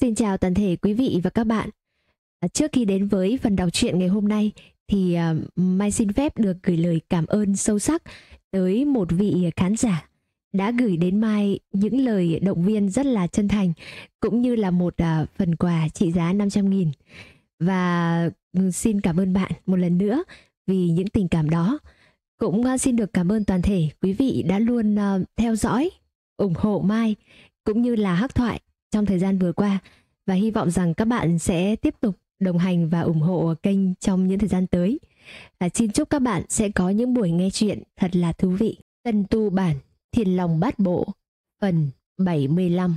Xin chào toàn thể quý vị và các bạn. À, trước khi đến với phần đọc truyện ngày hôm nay thì à, Mai xin phép được gửi lời cảm ơn sâu sắc tới một vị khán giả đã gửi đến Mai những lời động viên rất là chân thành cũng như là một à, phần quà trị giá 500 nghìn Và ừ, xin cảm ơn bạn một lần nữa vì những tình cảm đó. Cũng xin được cảm ơn toàn thể quý vị đã luôn theo dõi, ủng hộ Mai cũng như là Hắc Thoại trong thời gian vừa qua và hy vọng rằng các bạn sẽ tiếp tục đồng hành và ủng hộ kênh trong những thời gian tới. và xin chúc các bạn sẽ có những buổi nghe chuyện thật là thú vị. Tân tu bản Thiền lòng bát bộ phần 75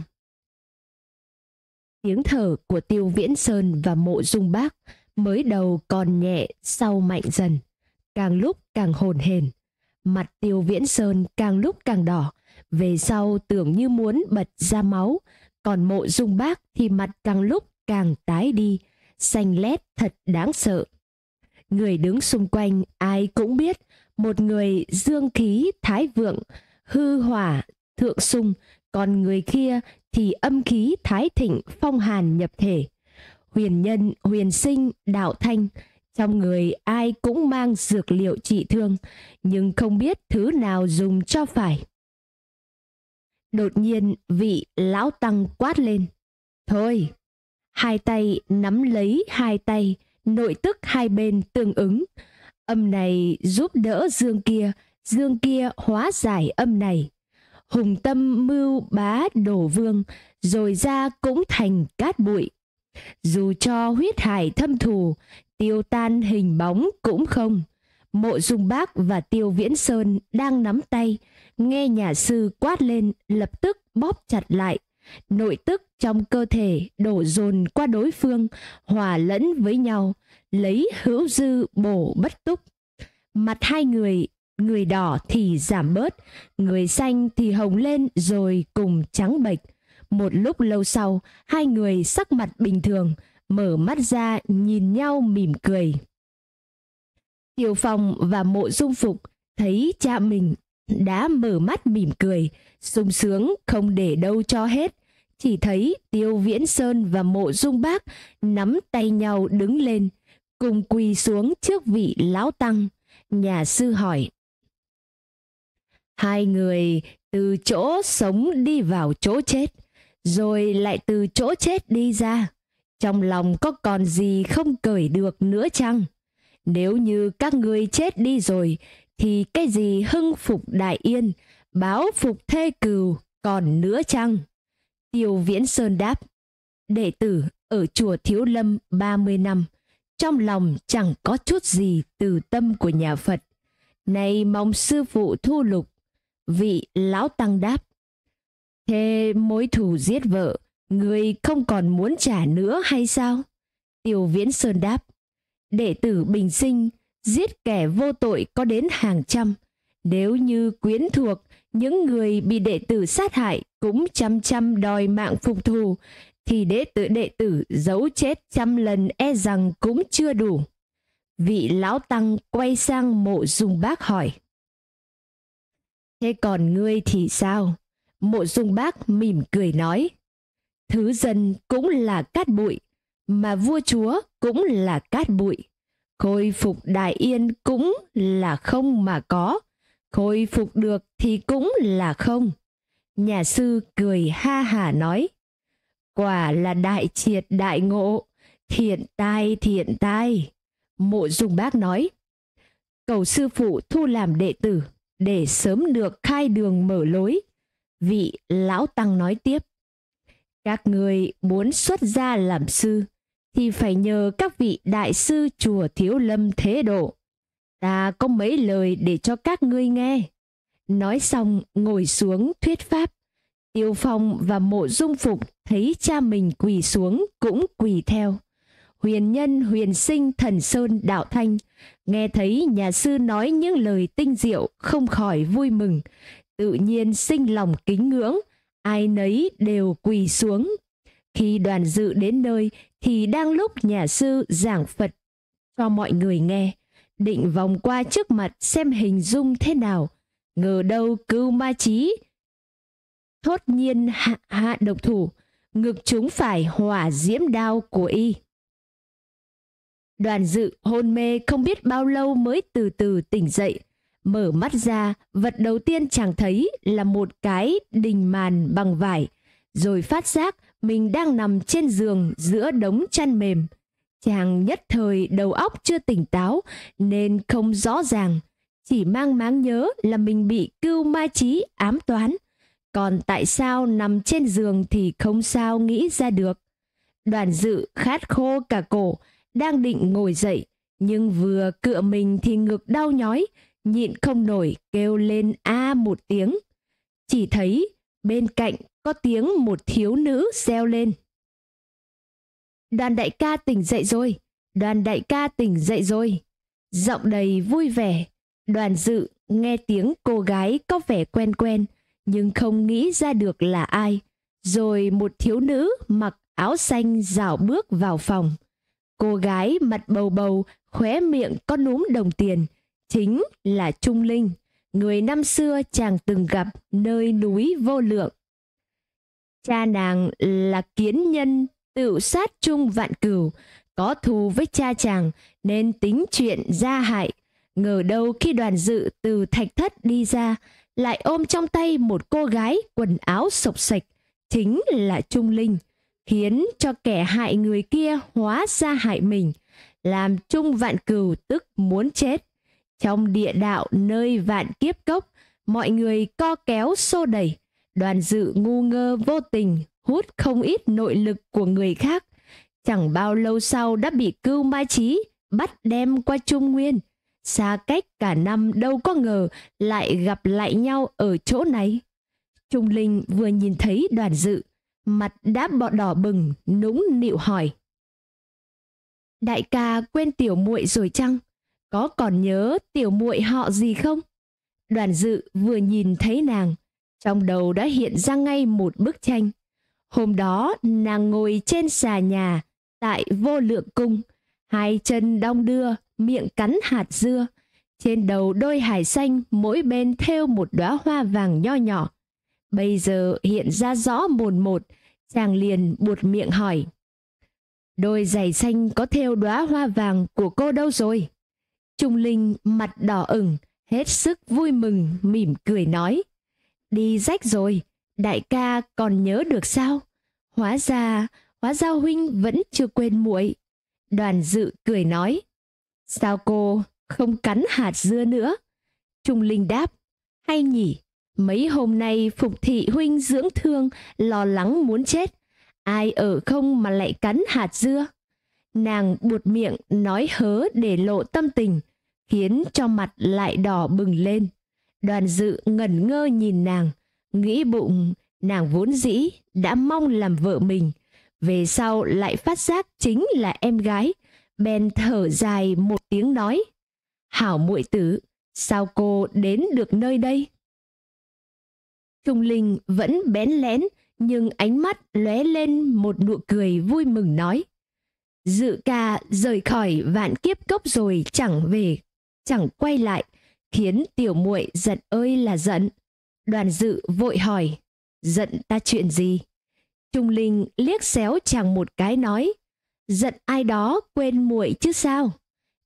Tiếng thở của Tiêu Viễn Sơn và Mộ Dung Bác mới đầu còn nhẹ sau mạnh dần, càng lúc càng hồn hền. Mặt Tiêu Viễn Sơn càng lúc càng đỏ, về sau tưởng như muốn bật ra máu, còn mộ dung bác thì mặt càng lúc càng tái đi, xanh lét thật đáng sợ. Người đứng xung quanh ai cũng biết, một người dương khí thái vượng, hư hỏa, thượng sung, còn người kia thì âm khí thái thịnh phong hàn nhập thể. Huyền nhân, huyền sinh, đạo thanh, trong người ai cũng mang dược liệu trị thương, nhưng không biết thứ nào dùng cho phải. Đột nhiên vị lão tăng quát lên. Thôi, hai tay nắm lấy hai tay, nội tức hai bên tương ứng. Âm này giúp đỡ dương kia, dương kia hóa giải âm này. Hùng tâm mưu bá đổ vương, rồi ra cũng thành cát bụi. Dù cho huyết hải thâm thù, tiêu tan hình bóng cũng không. Mộ Dung Bác và Tiêu Viễn Sơn đang nắm tay, nghe nhà sư quát lên lập tức bóp chặt lại. Nội tức trong cơ thể đổ dồn qua đối phương, hòa lẫn với nhau, lấy hữu dư bổ bất túc. Mặt hai người, người đỏ thì giảm bớt, người xanh thì hồng lên rồi cùng trắng bệch. Một lúc lâu sau, hai người sắc mặt bình thường, mở mắt ra nhìn nhau mỉm cười. Tiêu Phong và mộ dung phục thấy cha mình đã mở mắt mỉm cười, sung sướng không để đâu cho hết. Chỉ thấy Tiêu Viễn Sơn và mộ dung bác nắm tay nhau đứng lên, cùng quỳ xuống trước vị lão tăng. Nhà sư hỏi. Hai người từ chỗ sống đi vào chỗ chết, rồi lại từ chỗ chết đi ra. Trong lòng có còn gì không cởi được nữa chăng? Nếu như các ngươi chết đi rồi, thì cái gì hưng phục đại yên, báo phục thê cừu còn nữa chăng? Tiêu Viễn Sơn đáp, đệ tử ở chùa Thiếu Lâm 30 năm, trong lòng chẳng có chút gì từ tâm của nhà Phật. Nay mong sư phụ thu lục, vị lão tăng đáp. Thế mối thù giết vợ, người không còn muốn trả nữa hay sao? Tiêu Viễn Sơn đáp đệ tử bình sinh giết kẻ vô tội có đến hàng trăm nếu như quyến thuộc những người bị đệ tử sát hại cũng chăm chăm đòi mạng phục thù thì đệ tử đệ tử giấu chết trăm lần e rằng cũng chưa đủ vị lão tăng quay sang mộ dung bác hỏi thế còn ngươi thì sao mộ dung bác mỉm cười nói thứ dân cũng là cát bụi mà vua chúa cũng là cát bụi. Khôi phục đại yên cũng là không mà có, khôi phục được thì cũng là không. Nhà sư cười ha hà nói, quả là đại triệt đại ngộ, thiện tai thiện tai. Mộ Dung Bác nói, cầu sư phụ thu làm đệ tử để sớm được khai đường mở lối. Vị lão tăng nói tiếp, các người muốn xuất gia làm sư thì phải nhờ các vị đại sư chùa Thiếu Lâm Thế Độ. Ta có mấy lời để cho các ngươi nghe. Nói xong ngồi xuống thuyết pháp. Tiêu Phong và mộ dung phục thấy cha mình quỳ xuống cũng quỳ theo. Huyền nhân huyền sinh thần sơn đạo thanh. Nghe thấy nhà sư nói những lời tinh diệu không khỏi vui mừng. Tự nhiên sinh lòng kính ngưỡng. Ai nấy đều quỳ xuống. Khi đoàn dự đến nơi thì đang lúc nhà sư giảng Phật cho mọi người nghe, định vòng qua trước mặt xem hình dung thế nào, ngờ đâu cưu ma trí. Thốt nhiên hạ hạ độc thủ, ngực chúng phải hỏa diễm đao của y. Đoàn dự hôn mê không biết bao lâu mới từ từ tỉnh dậy. Mở mắt ra, vật đầu tiên chàng thấy là một cái đình màn bằng vải. Rồi phát giác mình đang nằm trên giường giữa đống chăn mềm. Chàng nhất thời đầu óc chưa tỉnh táo nên không rõ ràng, chỉ mang máng nhớ là mình bị cưu ma trí ám toán. Còn tại sao nằm trên giường thì không sao nghĩ ra được. Đoàn dự khát khô cả cổ, đang định ngồi dậy, nhưng vừa cựa mình thì ngực đau nhói, nhịn không nổi kêu lên a một tiếng. Chỉ thấy bên cạnh có tiếng một thiếu nữ reo lên. Đoàn đại ca tỉnh dậy rồi, đoàn đại ca tỉnh dậy rồi. Giọng đầy vui vẻ, đoàn dự nghe tiếng cô gái có vẻ quen quen, nhưng không nghĩ ra được là ai. Rồi một thiếu nữ mặc áo xanh dạo bước vào phòng. Cô gái mặt bầu bầu, khóe miệng có núm đồng tiền, chính là Trung Linh, người năm xưa chàng từng gặp nơi núi vô lượng. Cha nàng là kiến nhân, tự sát chung vạn cửu, có thù với cha chàng nên tính chuyện gia hại. Ngờ đâu khi đoàn dự từ thạch thất đi ra, lại ôm trong tay một cô gái quần áo sộc sạch, chính là Trung Linh, khiến cho kẻ hại người kia hóa ra hại mình, làm Trung Vạn cửu tức muốn chết. Trong địa đạo nơi vạn kiếp cốc, mọi người co kéo xô đẩy, Đoàn dự ngu ngơ vô tình, hút không ít nội lực của người khác. Chẳng bao lâu sau đã bị cưu mai trí, bắt đem qua Trung Nguyên. Xa cách cả năm đâu có ngờ lại gặp lại nhau ở chỗ này. Trung Linh vừa nhìn thấy đoàn dự, mặt đã bọ đỏ bừng, nũng nịu hỏi. Đại ca quên tiểu muội rồi chăng? Có còn nhớ tiểu muội họ gì không? Đoàn dự vừa nhìn thấy nàng, trong đầu đã hiện ra ngay một bức tranh. Hôm đó nàng ngồi trên xà nhà tại vô lượng cung, hai chân đong đưa, miệng cắn hạt dưa, trên đầu đôi hải xanh mỗi bên thêu một đóa hoa vàng nho nhỏ. Bây giờ hiện ra rõ mồn một, chàng liền buột miệng hỏi. Đôi giày xanh có thêu đóa hoa vàng của cô đâu rồi? Trung Linh mặt đỏ ửng, hết sức vui mừng mỉm cười nói đi rách rồi, đại ca còn nhớ được sao? Hóa ra, hóa ra huynh vẫn chưa quên muội. Đoàn dự cười nói, sao cô không cắn hạt dưa nữa? Trung Linh đáp, hay nhỉ, mấy hôm nay phục thị huynh dưỡng thương, lo lắng muốn chết. Ai ở không mà lại cắn hạt dưa? Nàng buột miệng nói hớ để lộ tâm tình, khiến cho mặt lại đỏ bừng lên. Đoàn dự ngẩn ngơ nhìn nàng, nghĩ bụng nàng vốn dĩ đã mong làm vợ mình, về sau lại phát giác chính là em gái, bèn thở dài một tiếng nói: "Hảo muội tử, sao cô đến được nơi đây?" Trung Linh vẫn bén lén nhưng ánh mắt lóe lên một nụ cười vui mừng nói: "Dự ca rời khỏi vạn kiếp cốc rồi chẳng về, chẳng quay lại." khiến tiểu muội giận ơi là giận. Đoàn dự vội hỏi, giận ta chuyện gì? Trung Linh liếc xéo chàng một cái nói, giận ai đó quên muội chứ sao?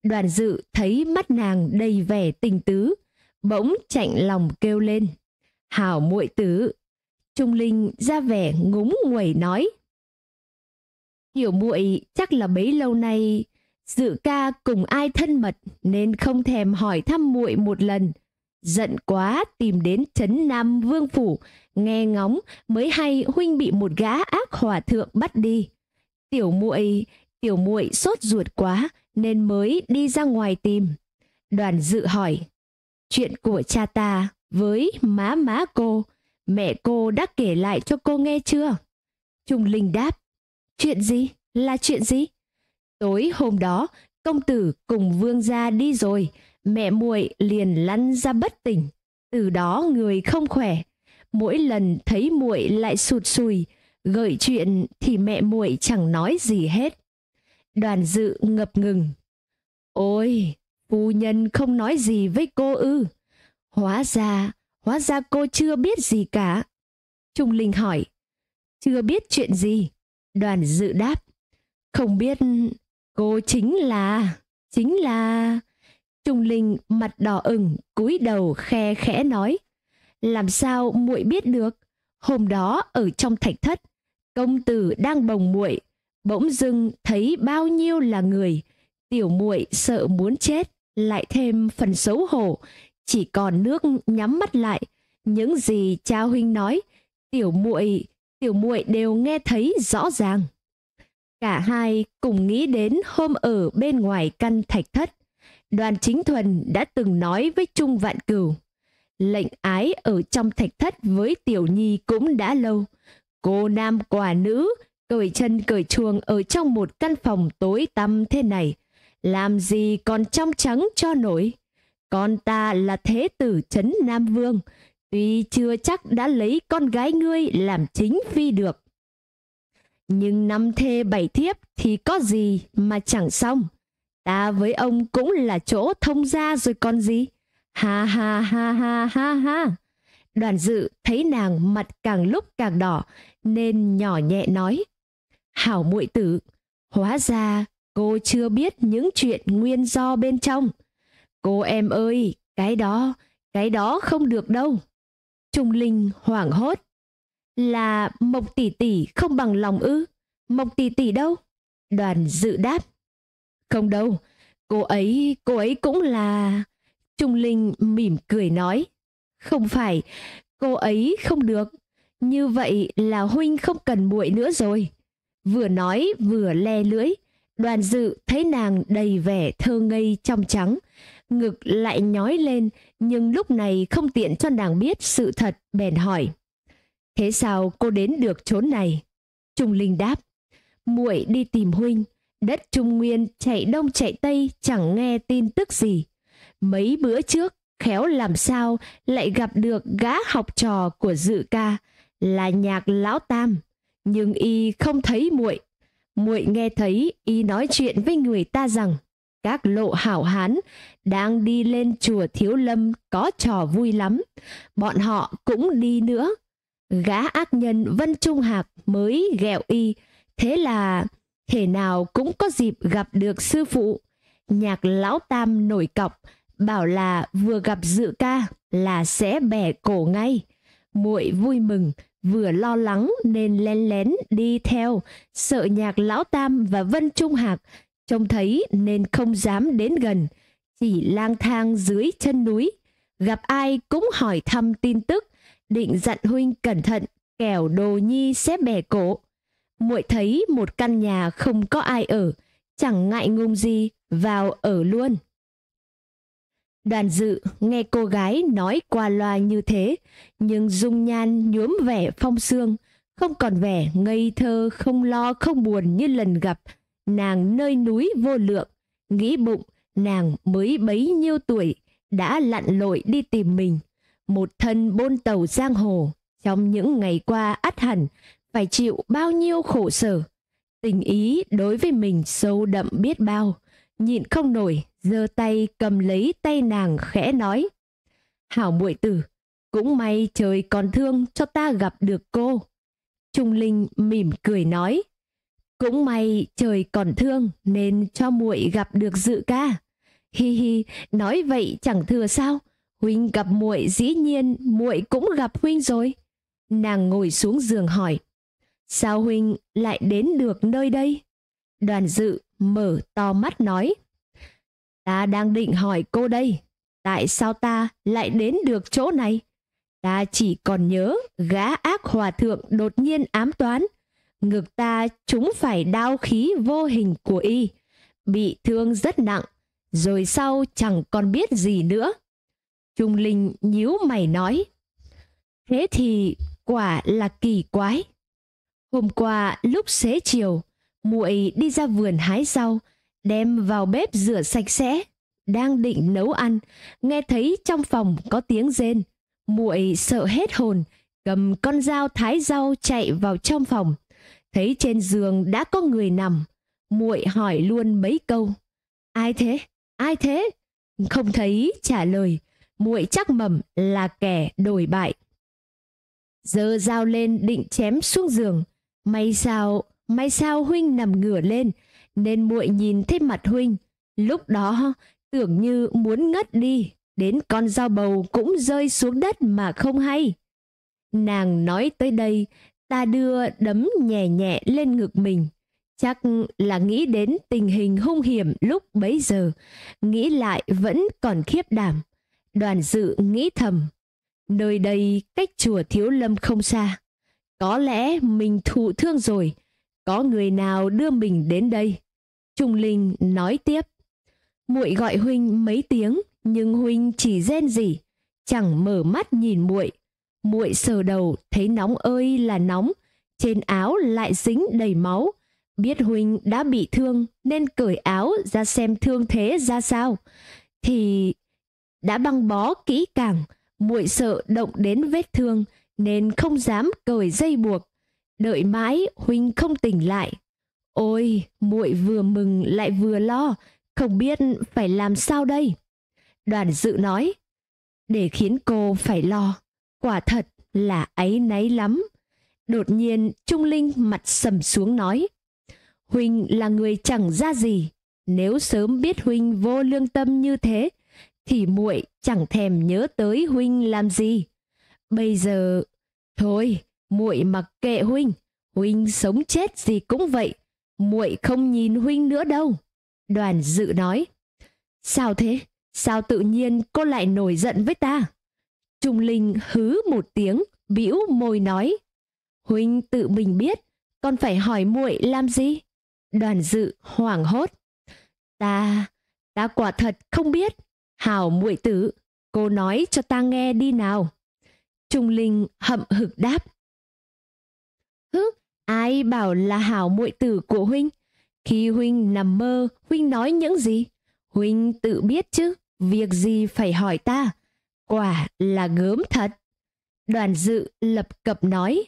Đoàn dự thấy mắt nàng đầy vẻ tình tứ, bỗng chạnh lòng kêu lên, hảo muội tử. Trung Linh ra vẻ ngúng nguẩy nói, Hiểu muội chắc là bấy lâu nay Dự ca cùng ai thân mật nên không thèm hỏi thăm muội một lần. Giận quá tìm đến Trấn Nam Vương Phủ, nghe ngóng mới hay huynh bị một gã ác hòa thượng bắt đi. Tiểu muội, tiểu muội sốt ruột quá nên mới đi ra ngoài tìm. Đoàn dự hỏi, chuyện của cha ta với má má cô, mẹ cô đã kể lại cho cô nghe chưa? Trung Linh đáp, chuyện gì? Là chuyện gì? Tối hôm đó, công tử cùng vương gia đi rồi, mẹ muội liền lăn ra bất tỉnh. Từ đó người không khỏe, mỗi lần thấy muội lại sụt sùi, gợi chuyện thì mẹ muội chẳng nói gì hết. Đoàn dự ngập ngừng. Ôi, phu nhân không nói gì với cô ư? Hóa ra, hóa ra cô chưa biết gì cả. Trung Linh hỏi, chưa biết chuyện gì? Đoàn dự đáp, không biết Cô chính là, chính là... Trung Linh mặt đỏ ửng, cúi đầu khe khẽ nói. Làm sao muội biết được? Hôm đó ở trong thạch thất, công tử đang bồng muội, bỗng dưng thấy bao nhiêu là người, tiểu muội sợ muốn chết, lại thêm phần xấu hổ, chỉ còn nước nhắm mắt lại, những gì cha huynh nói, tiểu muội, tiểu muội đều nghe thấy rõ ràng. Cả hai cùng nghĩ đến hôm ở bên ngoài căn thạch thất, đoàn chính thuần đã từng nói với Trung Vạn Cửu. Lệnh ái ở trong thạch thất với Tiểu Nhi cũng đã lâu. Cô nam quả nữ, cởi chân cởi chuồng ở trong một căn phòng tối tăm thế này. Làm gì còn trong trắng cho nổi. Con ta là thế tử Trấn Nam Vương, tuy chưa chắc đã lấy con gái ngươi làm chính phi được nhưng năm thê bảy thiếp thì có gì mà chẳng xong. Ta với ông cũng là chỗ thông gia rồi còn gì. Ha ha ha ha ha ha. Đoàn dự thấy nàng mặt càng lúc càng đỏ nên nhỏ nhẹ nói. Hảo muội tử, hóa ra cô chưa biết những chuyện nguyên do bên trong. Cô em ơi, cái đó, cái đó không được đâu. Trung Linh hoảng hốt. Là Mộc tỷ tỷ không bằng lòng ư? Mộc tỷ tỷ đâu? Đoàn dự đáp. Không đâu, cô ấy, cô ấy cũng là... Trung Linh mỉm cười nói. Không phải, cô ấy không được. Như vậy là huynh không cần muội nữa rồi. Vừa nói vừa le lưỡi, đoàn dự thấy nàng đầy vẻ thơ ngây trong trắng. Ngực lại nhói lên, nhưng lúc này không tiện cho nàng biết sự thật, bèn hỏi. Thế sao cô đến được chốn này? Trung Linh đáp, muội đi tìm huynh, đất Trung Nguyên chạy đông chạy tây chẳng nghe tin tức gì. Mấy bữa trước, khéo làm sao lại gặp được gã học trò của dự ca là nhạc lão tam, nhưng y không thấy muội. Muội nghe thấy y nói chuyện với người ta rằng các lộ hảo hán đang đi lên chùa Thiếu Lâm có trò vui lắm. Bọn họ cũng đi nữa gã ác nhân Vân Trung Hạc mới ghẹo y, thế là thể nào cũng có dịp gặp được sư phụ. Nhạc lão tam nổi cọc, bảo là vừa gặp dự ca là sẽ bẻ cổ ngay. Muội vui mừng, vừa lo lắng nên lén lén đi theo, sợ nhạc lão tam và Vân Trung Hạc trông thấy nên không dám đến gần, chỉ lang thang dưới chân núi, gặp ai cũng hỏi thăm tin tức, định dặn huynh cẩn thận kẻo đồ nhi xếp bè cổ muội thấy một căn nhà không có ai ở chẳng ngại ngùng gì vào ở luôn đoàn dự nghe cô gái nói qua loa như thế nhưng dung nhan nhuốm vẻ phong sương không còn vẻ ngây thơ không lo không buồn như lần gặp nàng nơi núi vô lượng nghĩ bụng nàng mới bấy nhiêu tuổi đã lặn lội đi tìm mình một thân bôn tàu giang hồ, trong những ngày qua ắt hẳn phải chịu bao nhiêu khổ sở. Tình ý đối với mình sâu đậm biết bao, nhịn không nổi, giơ tay cầm lấy tay nàng khẽ nói: "Hảo muội tử, cũng may trời còn thương cho ta gặp được cô." Trung Linh mỉm cười nói: "Cũng may trời còn thương nên cho muội gặp được Dự ca." Hi hi, nói vậy chẳng thừa sao? huynh gặp muội dĩ nhiên muội cũng gặp huynh rồi nàng ngồi xuống giường hỏi sao huynh lại đến được nơi đây đoàn dự mở to mắt nói ta đang định hỏi cô đây tại sao ta lại đến được chỗ này ta chỉ còn nhớ gã ác hòa thượng đột nhiên ám toán ngực ta chúng phải đao khí vô hình của y bị thương rất nặng rồi sau chẳng còn biết gì nữa Trung Linh nhíu mày nói. Thế thì quả là kỳ quái. Hôm qua lúc xế chiều, muội đi ra vườn hái rau, đem vào bếp rửa sạch sẽ, đang định nấu ăn, nghe thấy trong phòng có tiếng rên, muội sợ hết hồn, cầm con dao thái rau chạy vào trong phòng, thấy trên giường đã có người nằm, muội hỏi luôn mấy câu. Ai thế? Ai thế? Không thấy trả lời, muội chắc mầm là kẻ đổi bại giơ dao lên định chém xuống giường may sao may sao huynh nằm ngửa lên nên muội nhìn thấy mặt huynh lúc đó tưởng như muốn ngất đi đến con dao bầu cũng rơi xuống đất mà không hay nàng nói tới đây ta đưa đấm nhẹ nhẹ lên ngực mình chắc là nghĩ đến tình hình hung hiểm lúc bấy giờ nghĩ lại vẫn còn khiếp đảm Đoàn dự nghĩ thầm, nơi đây cách chùa Thiếu Lâm không xa. Có lẽ mình thụ thương rồi, có người nào đưa mình đến đây. Trung Linh nói tiếp, muội gọi huynh mấy tiếng nhưng huynh chỉ rên gì chẳng mở mắt nhìn muội. Muội sờ đầu thấy nóng ơi là nóng, trên áo lại dính đầy máu. Biết huynh đã bị thương nên cởi áo ra xem thương thế ra sao. Thì đã băng bó kỹ càng, muội sợ động đến vết thương nên không dám cởi dây buộc, đợi mãi huynh không tỉnh lại. Ôi, muội vừa mừng lại vừa lo, không biết phải làm sao đây. Đoàn dự nói, để khiến cô phải lo, quả thật là ấy náy lắm. Đột nhiên Trung Linh mặt sầm xuống nói, Huynh là người chẳng ra gì, nếu sớm biết Huynh vô lương tâm như thế, thì muội chẳng thèm nhớ tới huynh làm gì. Bây giờ, thôi, muội mặc kệ huynh, huynh sống chết gì cũng vậy, muội không nhìn huynh nữa đâu." Đoàn Dự nói. "Sao thế? Sao tự nhiên cô lại nổi giận với ta?" Trung Linh hứ một tiếng, bĩu môi nói: "Huynh tự mình biết, con phải hỏi muội làm gì?" Đoàn Dự hoảng hốt: "Ta, ta quả thật không biết." Hảo muội tử, cô nói cho ta nghe đi nào. Trung Linh hậm hực đáp. Hứ, ai bảo là hảo muội tử của huynh? Khi huynh nằm mơ, huynh nói những gì? Huynh tự biết chứ, việc gì phải hỏi ta? Quả là gớm thật. Đoàn dự lập cập nói.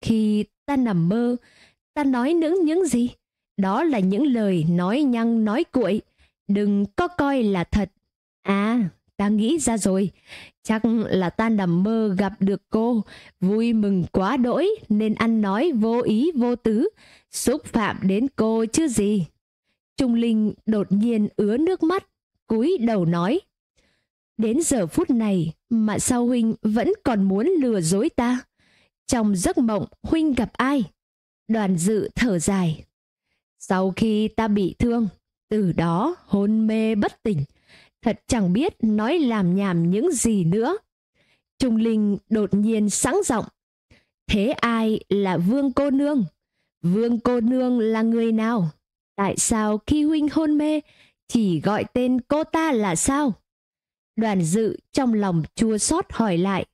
Khi ta nằm mơ, ta nói những những gì? Đó là những lời nói nhăng nói cuội. Đừng có coi là thật À, ta nghĩ ra rồi, chắc là ta nằm mơ gặp được cô, vui mừng quá đỗi nên ăn nói vô ý vô tứ, xúc phạm đến cô chứ gì. Trung Linh đột nhiên ứa nước mắt, cúi đầu nói. Đến giờ phút này mà sao Huynh vẫn còn muốn lừa dối ta? Trong giấc mộng Huynh gặp ai? Đoàn dự thở dài. Sau khi ta bị thương, từ đó hôn mê bất tỉnh, thật chẳng biết nói làm nhảm những gì nữa. Trung Linh đột nhiên sáng giọng. Thế ai là vương cô nương? Vương cô nương là người nào? Tại sao khi huynh hôn mê chỉ gọi tên cô ta là sao? Đoàn dự trong lòng chua xót hỏi lại.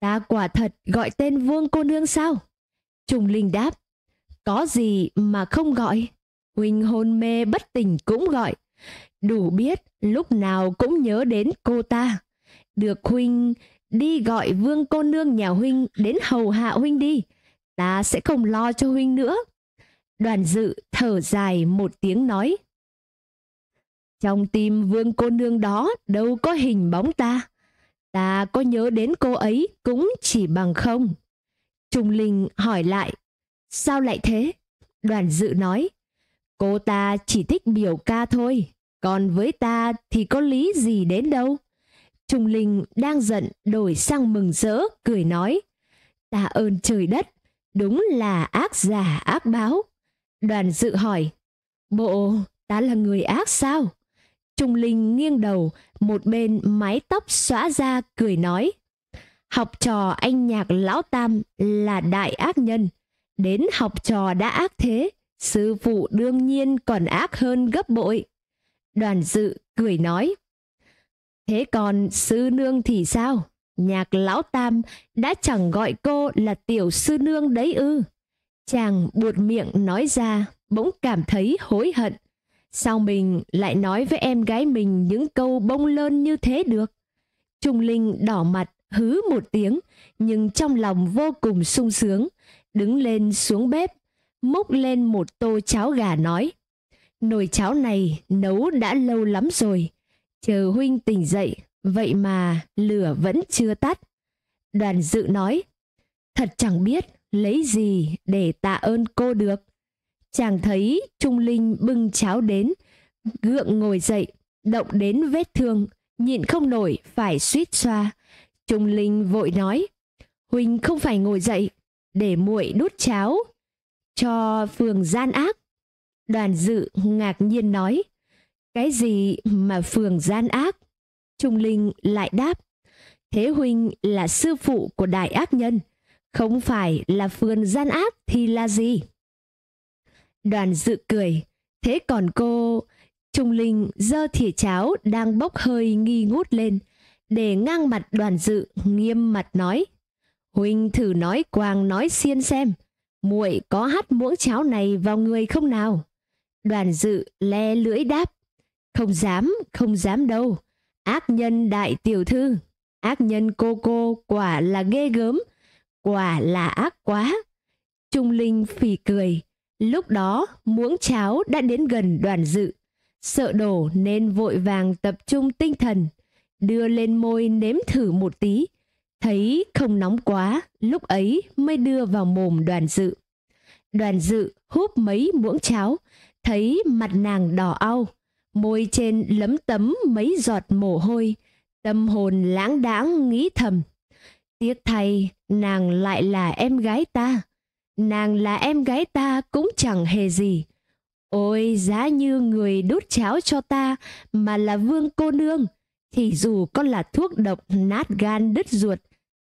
Ta quả thật gọi tên vương cô nương sao? Trung Linh đáp. Có gì mà không gọi? Huynh hôn mê bất tỉnh cũng gọi đủ biết lúc nào cũng nhớ đến cô ta. Được huynh, đi gọi vương cô nương nhà huynh đến hầu hạ huynh đi, ta sẽ không lo cho huynh nữa. Đoàn dự thở dài một tiếng nói. Trong tim vương cô nương đó đâu có hình bóng ta. Ta có nhớ đến cô ấy cũng chỉ bằng không. Trung Linh hỏi lại, sao lại thế? Đoàn dự nói, cô ta chỉ thích biểu ca thôi còn với ta thì có lý gì đến đâu Trung Linh đang giận đổi sang mừng rỡ, cười nói. Ta ơn trời đất, đúng là ác giả ác báo. Đoàn dự hỏi, bộ ta là người ác sao? Trung Linh nghiêng đầu, một bên mái tóc xóa ra cười nói. Học trò anh nhạc lão tam là đại ác nhân. Đến học trò đã ác thế, sư phụ đương nhiên còn ác hơn gấp bội. Đoàn dự cười nói. Thế còn sư nương thì sao? Nhạc lão tam đã chẳng gọi cô là tiểu sư nương đấy ư. Chàng buột miệng nói ra, bỗng cảm thấy hối hận. Sao mình lại nói với em gái mình những câu bông lơn như thế được? Trung Linh đỏ mặt, hứ một tiếng, nhưng trong lòng vô cùng sung sướng. Đứng lên xuống bếp, múc lên một tô cháo gà nói. Nồi cháo này nấu đã lâu lắm rồi, chờ huynh tỉnh dậy, vậy mà lửa vẫn chưa tắt. Đoàn dự nói, thật chẳng biết lấy gì để tạ ơn cô được. Chàng thấy Trung Linh bưng cháo đến, gượng ngồi dậy, động đến vết thương, nhịn không nổi phải suýt xoa. Trung Linh vội nói, huynh không phải ngồi dậy, để muội đút cháo cho phường gian ác. Đoàn dự ngạc nhiên nói, cái gì mà phường gian ác? Trung Linh lại đáp, Thế Huynh là sư phụ của đại ác nhân, không phải là phường gian ác thì là gì? Đoàn dự cười, thế còn cô... Trung Linh giơ thìa cháo đang bốc hơi nghi ngút lên, để ngang mặt đoàn dự nghiêm mặt nói. Huynh thử nói quàng nói xiên xem, muội có hắt muỗng cháo này vào người không nào? Đoàn dự le lưỡi đáp, không dám, không dám đâu. Ác nhân đại tiểu thư, ác nhân cô cô quả là ghê gớm, quả là ác quá. Trung Linh phì cười, lúc đó muỗng cháo đã đến gần đoàn dự. Sợ đổ nên vội vàng tập trung tinh thần, đưa lên môi nếm thử một tí. Thấy không nóng quá, lúc ấy mới đưa vào mồm đoàn dự. Đoàn dự húp mấy muỗng cháo, thấy mặt nàng đỏ au, môi trên lấm tấm mấy giọt mồ hôi, tâm hồn lãng đãng nghĩ thầm. Tiếc thay, nàng lại là em gái ta. Nàng là em gái ta cũng chẳng hề gì. Ôi giá như người đút cháo cho ta mà là vương cô nương, thì dù có là thuốc độc nát gan đứt ruột,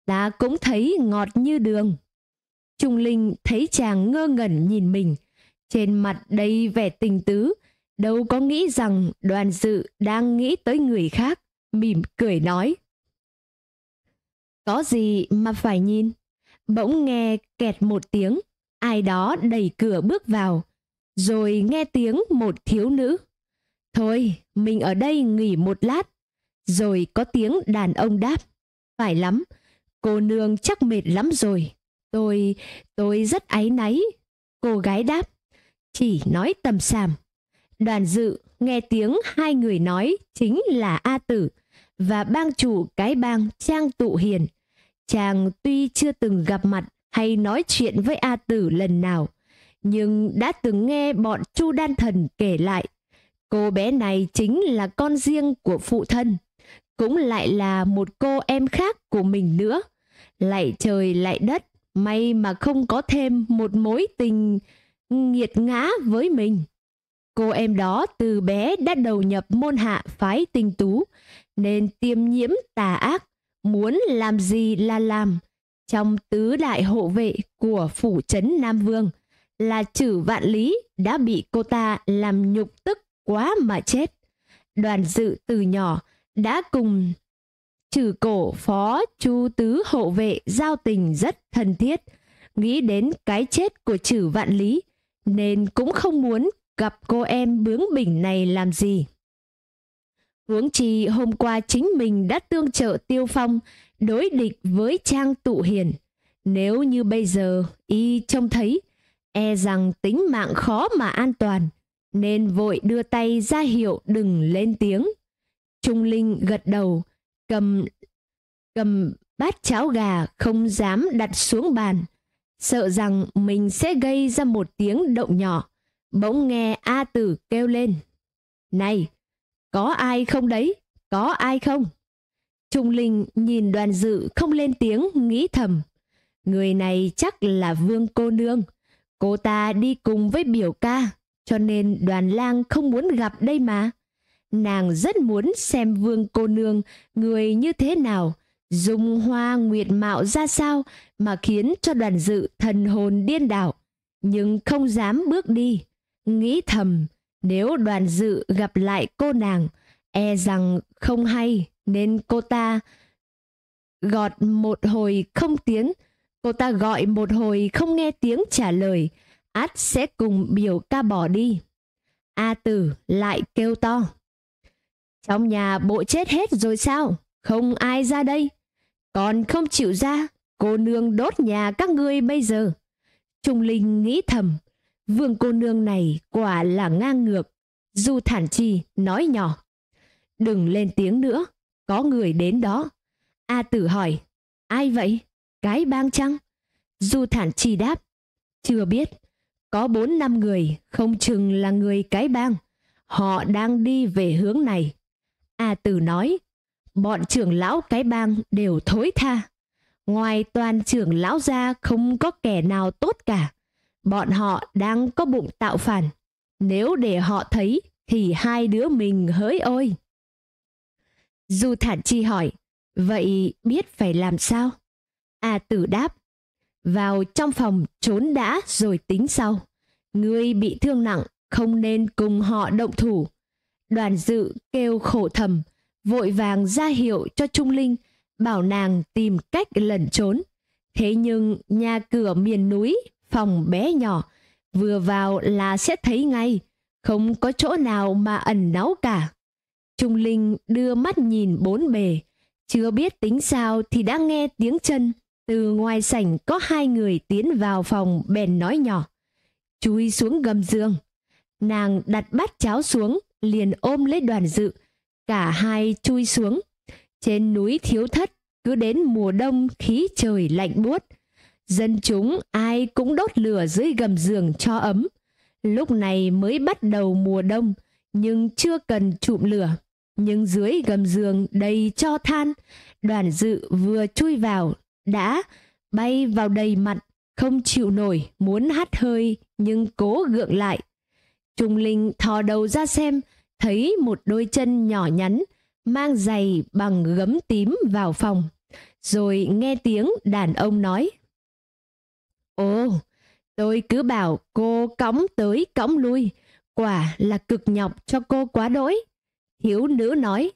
ta cũng thấy ngọt như đường. Trung Linh thấy chàng ngơ ngẩn nhìn mình, trên mặt đầy vẻ tình tứ, đâu có nghĩ rằng đoàn dự đang nghĩ tới người khác, mỉm cười nói. Có gì mà phải nhìn? Bỗng nghe kẹt một tiếng, ai đó đẩy cửa bước vào, rồi nghe tiếng một thiếu nữ. Thôi, mình ở đây nghỉ một lát. Rồi có tiếng đàn ông đáp. Phải lắm, cô nương chắc mệt lắm rồi. Tôi, tôi rất áy náy. Cô gái đáp chỉ nói tầm sàm. Đoàn dự nghe tiếng hai người nói chính là A Tử và bang chủ cái bang Trang Tụ Hiền. Chàng tuy chưa từng gặp mặt hay nói chuyện với A Tử lần nào, nhưng đã từng nghe bọn Chu Đan Thần kể lại. Cô bé này chính là con riêng của phụ thân, cũng lại là một cô em khác của mình nữa. Lại trời lại đất, may mà không có thêm một mối tình nghiệt ngã với mình. Cô em đó từ bé đã đầu nhập môn hạ phái tinh tú, nên tiêm nhiễm tà ác, muốn làm gì là làm. Trong tứ đại hộ vệ của phủ trấn Nam Vương là chử vạn lý đã bị cô ta làm nhục tức quá mà chết. Đoàn dự từ nhỏ đã cùng chử cổ phó chu tứ hộ vệ giao tình rất thân thiết nghĩ đến cái chết của chử vạn lý nên cũng không muốn gặp cô em bướng bỉnh này làm gì. Huống chi hôm qua chính mình đã tương trợ Tiêu Phong đối địch với Trang Tụ Hiền. Nếu như bây giờ y trông thấy, e rằng tính mạng khó mà an toàn, nên vội đưa tay ra hiệu đừng lên tiếng. Trung Linh gật đầu, cầm cầm bát cháo gà không dám đặt xuống bàn, sợ rằng mình sẽ gây ra một tiếng động nhỏ. Bỗng nghe A Tử kêu lên. Này, có ai không đấy? Có ai không? Trung Linh nhìn đoàn dự không lên tiếng nghĩ thầm. Người này chắc là vương cô nương. Cô ta đi cùng với biểu ca, cho nên đoàn lang không muốn gặp đây mà. Nàng rất muốn xem vương cô nương, người như thế nào, Dung hoa nguyệt mạo ra sao mà khiến cho đoàn dự thần hồn điên đảo, nhưng không dám bước đi. Nghĩ thầm, nếu đoàn dự gặp lại cô nàng, e rằng không hay nên cô ta gọt một hồi không tiếng, cô ta gọi một hồi không nghe tiếng trả lời, át sẽ cùng biểu ca bỏ đi. A tử lại kêu to. Trong nhà bộ chết hết rồi sao? Không ai ra đây còn không chịu ra cô nương đốt nhà các ngươi bây giờ trung linh nghĩ thầm vương cô nương này quả là ngang ngược du thản chi nói nhỏ đừng lên tiếng nữa có người đến đó a tử hỏi ai vậy cái bang chăng du thản chi đáp chưa biết có bốn năm người không chừng là người cái bang họ đang đi về hướng này a tử nói bọn trưởng lão cái bang đều thối tha. Ngoài toàn trưởng lão ra không có kẻ nào tốt cả. Bọn họ đang có bụng tạo phản. Nếu để họ thấy thì hai đứa mình hỡi ôi. Du Thản Chi hỏi, vậy biết phải làm sao? A à, Tử đáp, vào trong phòng trốn đã rồi tính sau. người bị thương nặng, không nên cùng họ động thủ. Đoàn dự kêu khổ thầm, vội vàng ra hiệu cho Trung Linh, bảo nàng tìm cách lẩn trốn. Thế nhưng nhà cửa miền núi, phòng bé nhỏ, vừa vào là sẽ thấy ngay, không có chỗ nào mà ẩn náu cả. Trung Linh đưa mắt nhìn bốn bề, chưa biết tính sao thì đã nghe tiếng chân. Từ ngoài sảnh có hai người tiến vào phòng bèn nói nhỏ. Chui xuống gầm giường. Nàng đặt bát cháo xuống, liền ôm lấy đoàn dự, cả hai chui xuống trên núi thiếu thất cứ đến mùa đông khí trời lạnh buốt dân chúng ai cũng đốt lửa dưới gầm giường cho ấm lúc này mới bắt đầu mùa đông nhưng chưa cần chụm lửa nhưng dưới gầm giường đầy cho than đoàn dự vừa chui vào đã bay vào đầy mặt không chịu nổi muốn hắt hơi nhưng cố gượng lại trung linh thò đầu ra xem thấy một đôi chân nhỏ nhắn mang giày bằng gấm tím vào phòng, rồi nghe tiếng đàn ông nói. Ồ, tôi cứ bảo cô cõng tới cõng lui, quả là cực nhọc cho cô quá đỗi. Thiếu nữ nói,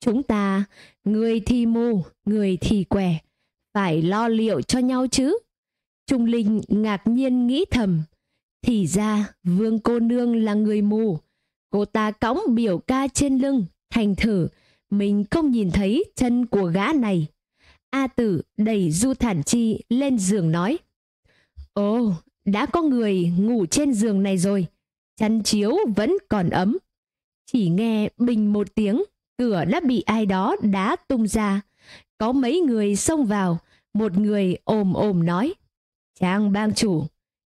chúng ta, người thì mù, người thì què, phải lo liệu cho nhau chứ. Trung Linh ngạc nhiên nghĩ thầm, thì ra vương cô nương là người mù, Cô ta cõng biểu ca trên lưng, thành thử mình không nhìn thấy chân của gã này. A Tử đẩy Du Thản Chi lên giường nói: "Ồ, oh, đã có người ngủ trên giường này rồi, chăn chiếu vẫn còn ấm." Chỉ nghe bình một tiếng, cửa đã bị ai đó đá tung ra. Có mấy người xông vào, một người ồm ồm nói: "Trang bang chủ,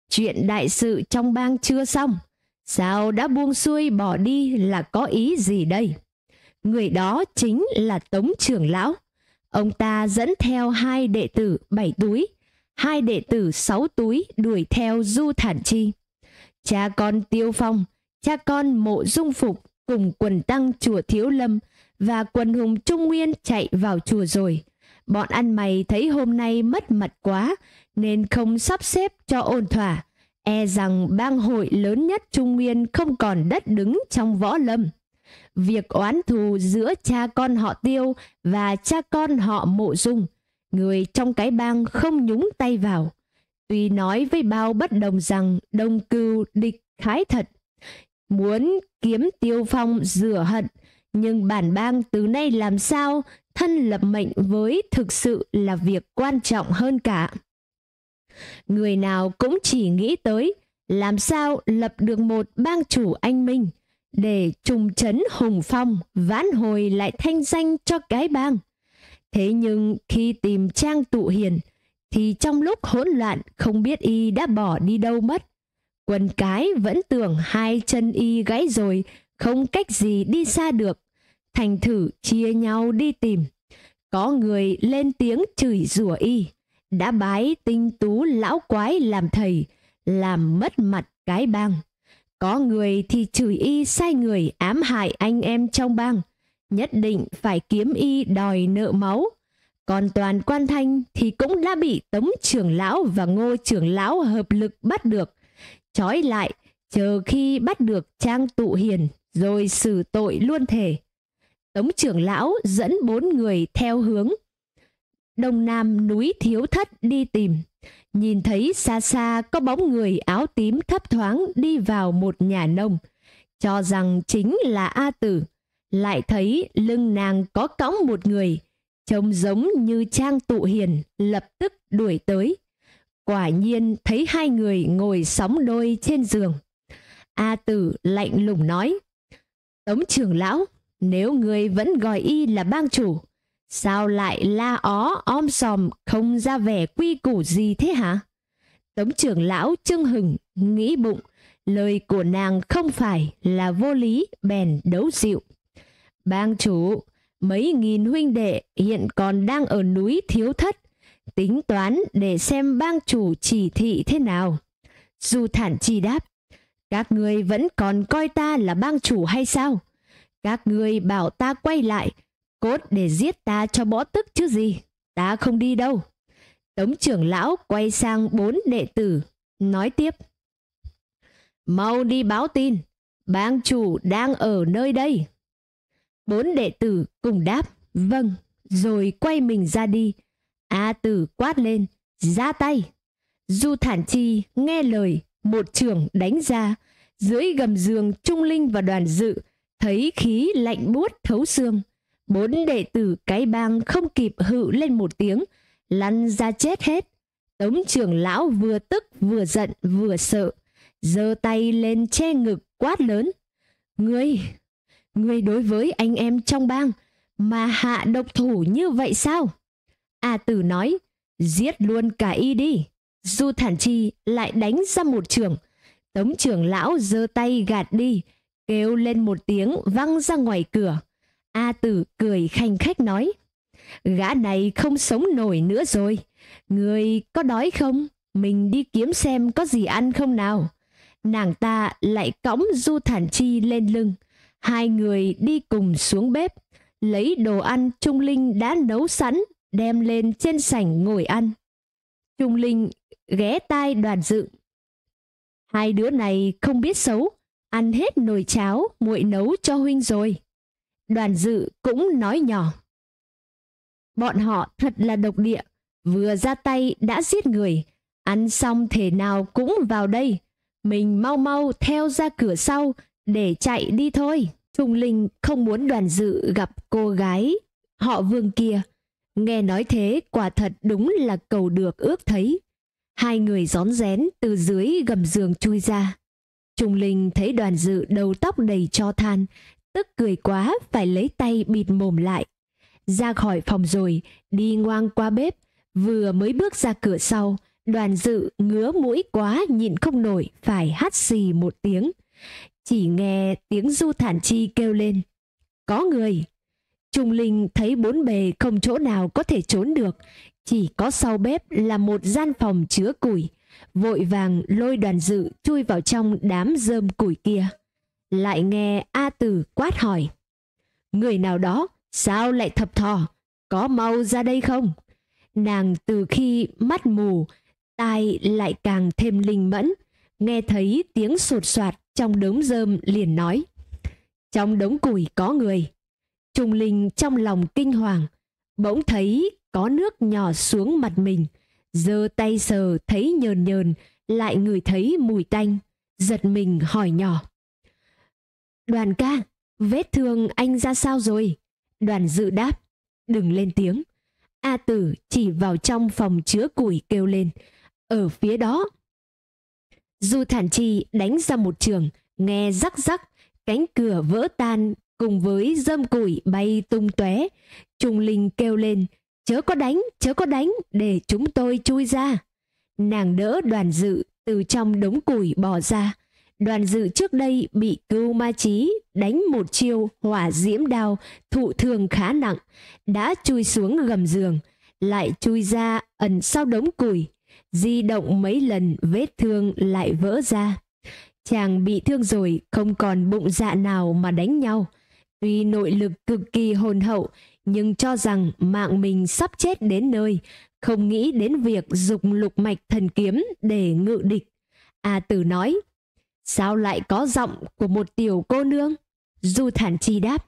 chuyện đại sự trong bang chưa xong." Sao đã buông xuôi bỏ đi là có ý gì đây? Người đó chính là Tống trưởng lão. Ông ta dẫn theo hai đệ tử bảy túi, hai đệ tử sáu túi đuổi theo Du Thản Chi. Cha con Tiêu Phong, cha con Mộ Dung Phục cùng quần tăng chùa Thiếu Lâm và quần hùng Trung Nguyên chạy vào chùa rồi. Bọn ăn mày thấy hôm nay mất mặt quá nên không sắp xếp cho ổn thỏa e rằng bang hội lớn nhất Trung Nguyên không còn đất đứng trong võ lâm. Việc oán thù giữa cha con họ Tiêu và cha con họ Mộ Dung, người trong cái bang không nhúng tay vào. Tuy nói với bao bất đồng rằng đông cưu địch khái thật, muốn kiếm Tiêu Phong rửa hận, nhưng bản bang từ nay làm sao thân lập mệnh với thực sự là việc quan trọng hơn cả Người nào cũng chỉ nghĩ tới làm sao lập được một bang chủ anh minh để trùng chấn hùng phong vãn hồi lại thanh danh cho cái bang. Thế nhưng khi tìm Trang Tụ Hiền thì trong lúc hỗn loạn không biết y đã bỏ đi đâu mất. Quần cái vẫn tưởng hai chân y gãy rồi, không cách gì đi xa được. Thành thử chia nhau đi tìm. Có người lên tiếng chửi rủa y đã bái tinh tú lão quái làm thầy, làm mất mặt cái bang. Có người thì chửi y sai người ám hại anh em trong bang, nhất định phải kiếm y đòi nợ máu. Còn toàn quan thanh thì cũng đã bị tống trưởng lão và ngô trưởng lão hợp lực bắt được. Trói lại, chờ khi bắt được trang tụ hiền rồi xử tội luôn thể. Tống trưởng lão dẫn bốn người theo hướng đông nam núi thiếu thất đi tìm nhìn thấy xa xa có bóng người áo tím thấp thoáng đi vào một nhà nông cho rằng chính là a tử lại thấy lưng nàng có cõng một người trông giống như trang tụ hiền lập tức đuổi tới quả nhiên thấy hai người ngồi sóng đôi trên giường a tử lạnh lùng nói tống trưởng lão nếu người vẫn gọi y là bang chủ Sao lại la ó om sòm không ra vẻ quy củ gì thế hả? Tống trưởng lão trưng hừng, nghĩ bụng, lời của nàng không phải là vô lý bèn đấu dịu. Bang chủ, mấy nghìn huynh đệ hiện còn đang ở núi thiếu thất, tính toán để xem bang chủ chỉ thị thế nào. Dù thản chi đáp, các người vẫn còn coi ta là bang chủ hay sao? Các người bảo ta quay lại, cốt để giết ta cho bõ tức chứ gì ta không đi đâu tống trưởng lão quay sang bốn đệ tử nói tiếp mau đi báo tin bang chủ đang ở nơi đây bốn đệ tử cùng đáp vâng rồi quay mình ra đi a tử quát lên ra tay du thản chi nghe lời một trưởng đánh ra dưới gầm giường trung linh và đoàn dự thấy khí lạnh buốt thấu xương bốn đệ tử cái bang không kịp hự lên một tiếng, lăn ra chết hết. Tống trưởng lão vừa tức vừa giận vừa sợ, giơ tay lên che ngực quát lớn. Ngươi, ngươi đối với anh em trong bang mà hạ độc thủ như vậy sao? A à, tử nói, giết luôn cả y đi. Du thản chi lại đánh ra một trường. Tống trưởng lão giơ tay gạt đi, kêu lên một tiếng văng ra ngoài cửa. A Tử cười khanh khách nói, gã này không sống nổi nữa rồi, người có đói không? Mình đi kiếm xem có gì ăn không nào. Nàng ta lại cõng Du Thản Chi lên lưng, hai người đi cùng xuống bếp, lấy đồ ăn Trung Linh đã nấu sẵn, đem lên trên sảnh ngồi ăn. Trung Linh ghé tai đoàn dự. Hai đứa này không biết xấu, ăn hết nồi cháo muội nấu cho huynh rồi đoàn dự cũng nói nhỏ. Bọn họ thật là độc địa, vừa ra tay đã giết người, ăn xong thể nào cũng vào đây. Mình mau mau theo ra cửa sau để chạy đi thôi. Trung Linh không muốn đoàn dự gặp cô gái, họ vương kia. Nghe nói thế quả thật đúng là cầu được ước thấy. Hai người gión rén từ dưới gầm giường chui ra. Trung Linh thấy đoàn dự đầu tóc đầy cho than, tức cười quá phải lấy tay bịt mồm lại. Ra khỏi phòng rồi, đi ngoang qua bếp, vừa mới bước ra cửa sau, đoàn dự ngứa mũi quá nhịn không nổi phải hát xì một tiếng. Chỉ nghe tiếng du thản chi kêu lên. Có người! Trung Linh thấy bốn bề không chỗ nào có thể trốn được, chỉ có sau bếp là một gian phòng chứa củi, vội vàng lôi đoàn dự chui vào trong đám rơm củi kia lại nghe A Tử quát hỏi. Người nào đó, sao lại thập thò? Có mau ra đây không? Nàng từ khi mắt mù, tai lại càng thêm linh mẫn, nghe thấy tiếng sột soạt trong đống rơm liền nói. Trong đống củi có người. Trung Linh trong lòng kinh hoàng, bỗng thấy có nước nhỏ xuống mặt mình, giơ tay sờ thấy nhờn nhờn, lại người thấy mùi tanh, giật mình hỏi nhỏ Đoàn ca, vết thương anh ra sao rồi? Đoàn dự đáp, đừng lên tiếng. A tử chỉ vào trong phòng chứa củi kêu lên, ở phía đó. Du thản chi đánh ra một trường, nghe rắc rắc, cánh cửa vỡ tan cùng với dơm củi bay tung tóe. Trung Linh kêu lên, chớ có đánh, chớ có đánh, để chúng tôi chui ra. Nàng đỡ đoàn dự từ trong đống củi bỏ ra, đoàn dự trước đây bị cưu ma chí đánh một chiêu hỏa diễm đao thụ thương khá nặng đã chui xuống gầm giường lại chui ra ẩn sau đống củi di động mấy lần vết thương lại vỡ ra chàng bị thương rồi không còn bụng dạ nào mà đánh nhau tuy nội lực cực kỳ hồn hậu nhưng cho rằng mạng mình sắp chết đến nơi không nghĩ đến việc dùng lục mạch thần kiếm để ngự địch a à, tử nói Sao lại có giọng của một tiểu cô nương? Du Thản Chi đáp.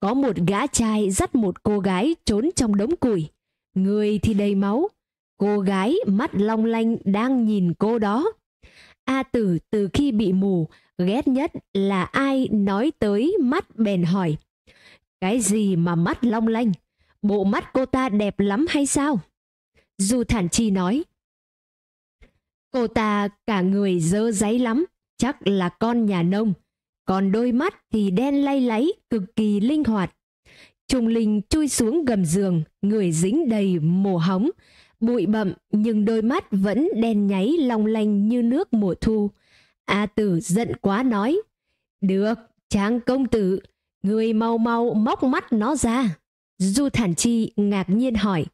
Có một gã trai dắt một cô gái trốn trong đống củi. Người thì đầy máu. Cô gái mắt long lanh đang nhìn cô đó. A tử từ khi bị mù, ghét nhất là ai nói tới mắt bèn hỏi. Cái gì mà mắt long lanh? Bộ mắt cô ta đẹp lắm hay sao? Du Thản Chi nói. Cô ta cả người dơ giấy lắm, chắc là con nhà nông, còn đôi mắt thì đen lay láy, cực kỳ linh hoạt. Trùng Linh chui xuống gầm giường, người dính đầy mồ hóng, bụi bậm nhưng đôi mắt vẫn đen nháy long lanh như nước mùa thu. A Tử giận quá nói: "Được, Tráng công tử, người mau mau móc mắt nó ra." Du Thản Chi ngạc nhiên hỏi: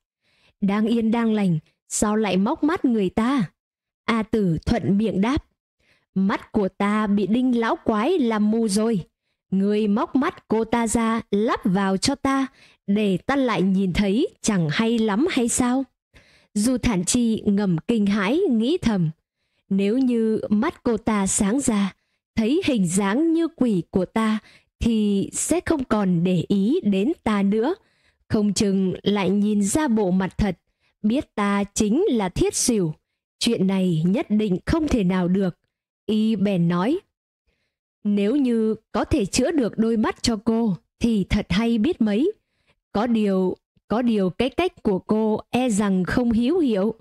"Đang yên đang lành, sao lại móc mắt người ta?" A Tử thuận miệng đáp: Mắt của ta bị đinh lão quái làm mù rồi. Người móc mắt cô ta ra lắp vào cho ta để ta lại nhìn thấy chẳng hay lắm hay sao? Dù thản chi ngầm kinh hãi nghĩ thầm. Nếu như mắt cô ta sáng ra, thấy hình dáng như quỷ của ta thì sẽ không còn để ý đến ta nữa. Không chừng lại nhìn ra bộ mặt thật, biết ta chính là thiết xỉu. Chuyện này nhất định không thể nào được. Y bèn nói, nếu như có thể chữa được đôi mắt cho cô thì thật hay biết mấy. Có điều, có điều cái cách của cô e rằng không hiếu hiểu.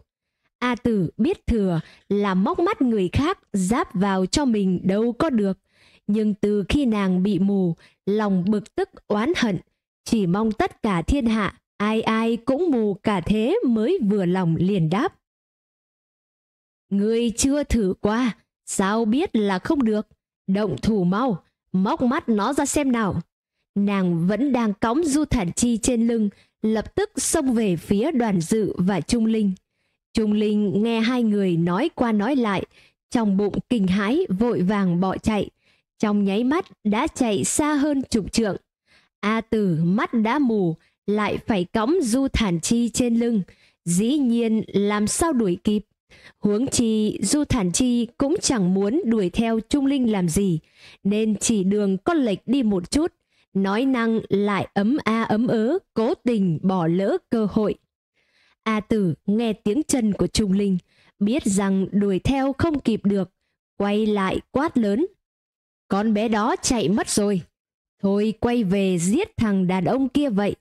A tử biết thừa là móc mắt người khác giáp vào cho mình đâu có được. Nhưng từ khi nàng bị mù, lòng bực tức oán hận, chỉ mong tất cả thiên hạ, ai ai cũng mù cả thế mới vừa lòng liền đáp. Ngươi chưa thử qua, Sao biết là không được? Động thủ mau, móc mắt nó ra xem nào. Nàng vẫn đang cõng du thản chi trên lưng, lập tức xông về phía đoàn dự và Trung Linh. Trung Linh nghe hai người nói qua nói lại, trong bụng kinh hãi vội vàng bỏ chạy. Trong nháy mắt đã chạy xa hơn chục trượng. A Tử mắt đã mù, lại phải cõng du thản chi trên lưng. Dĩ nhiên làm sao đuổi kịp. Huống chi, Du Thản Chi cũng chẳng muốn đuổi theo Trung Linh làm gì, nên chỉ đường con lệch đi một chút, nói năng lại ấm a ấm ớ, cố tình bỏ lỡ cơ hội. A Tử nghe tiếng chân của Trung Linh, biết rằng đuổi theo không kịp được, quay lại quát lớn. Con bé đó chạy mất rồi, thôi quay về giết thằng đàn ông kia vậy.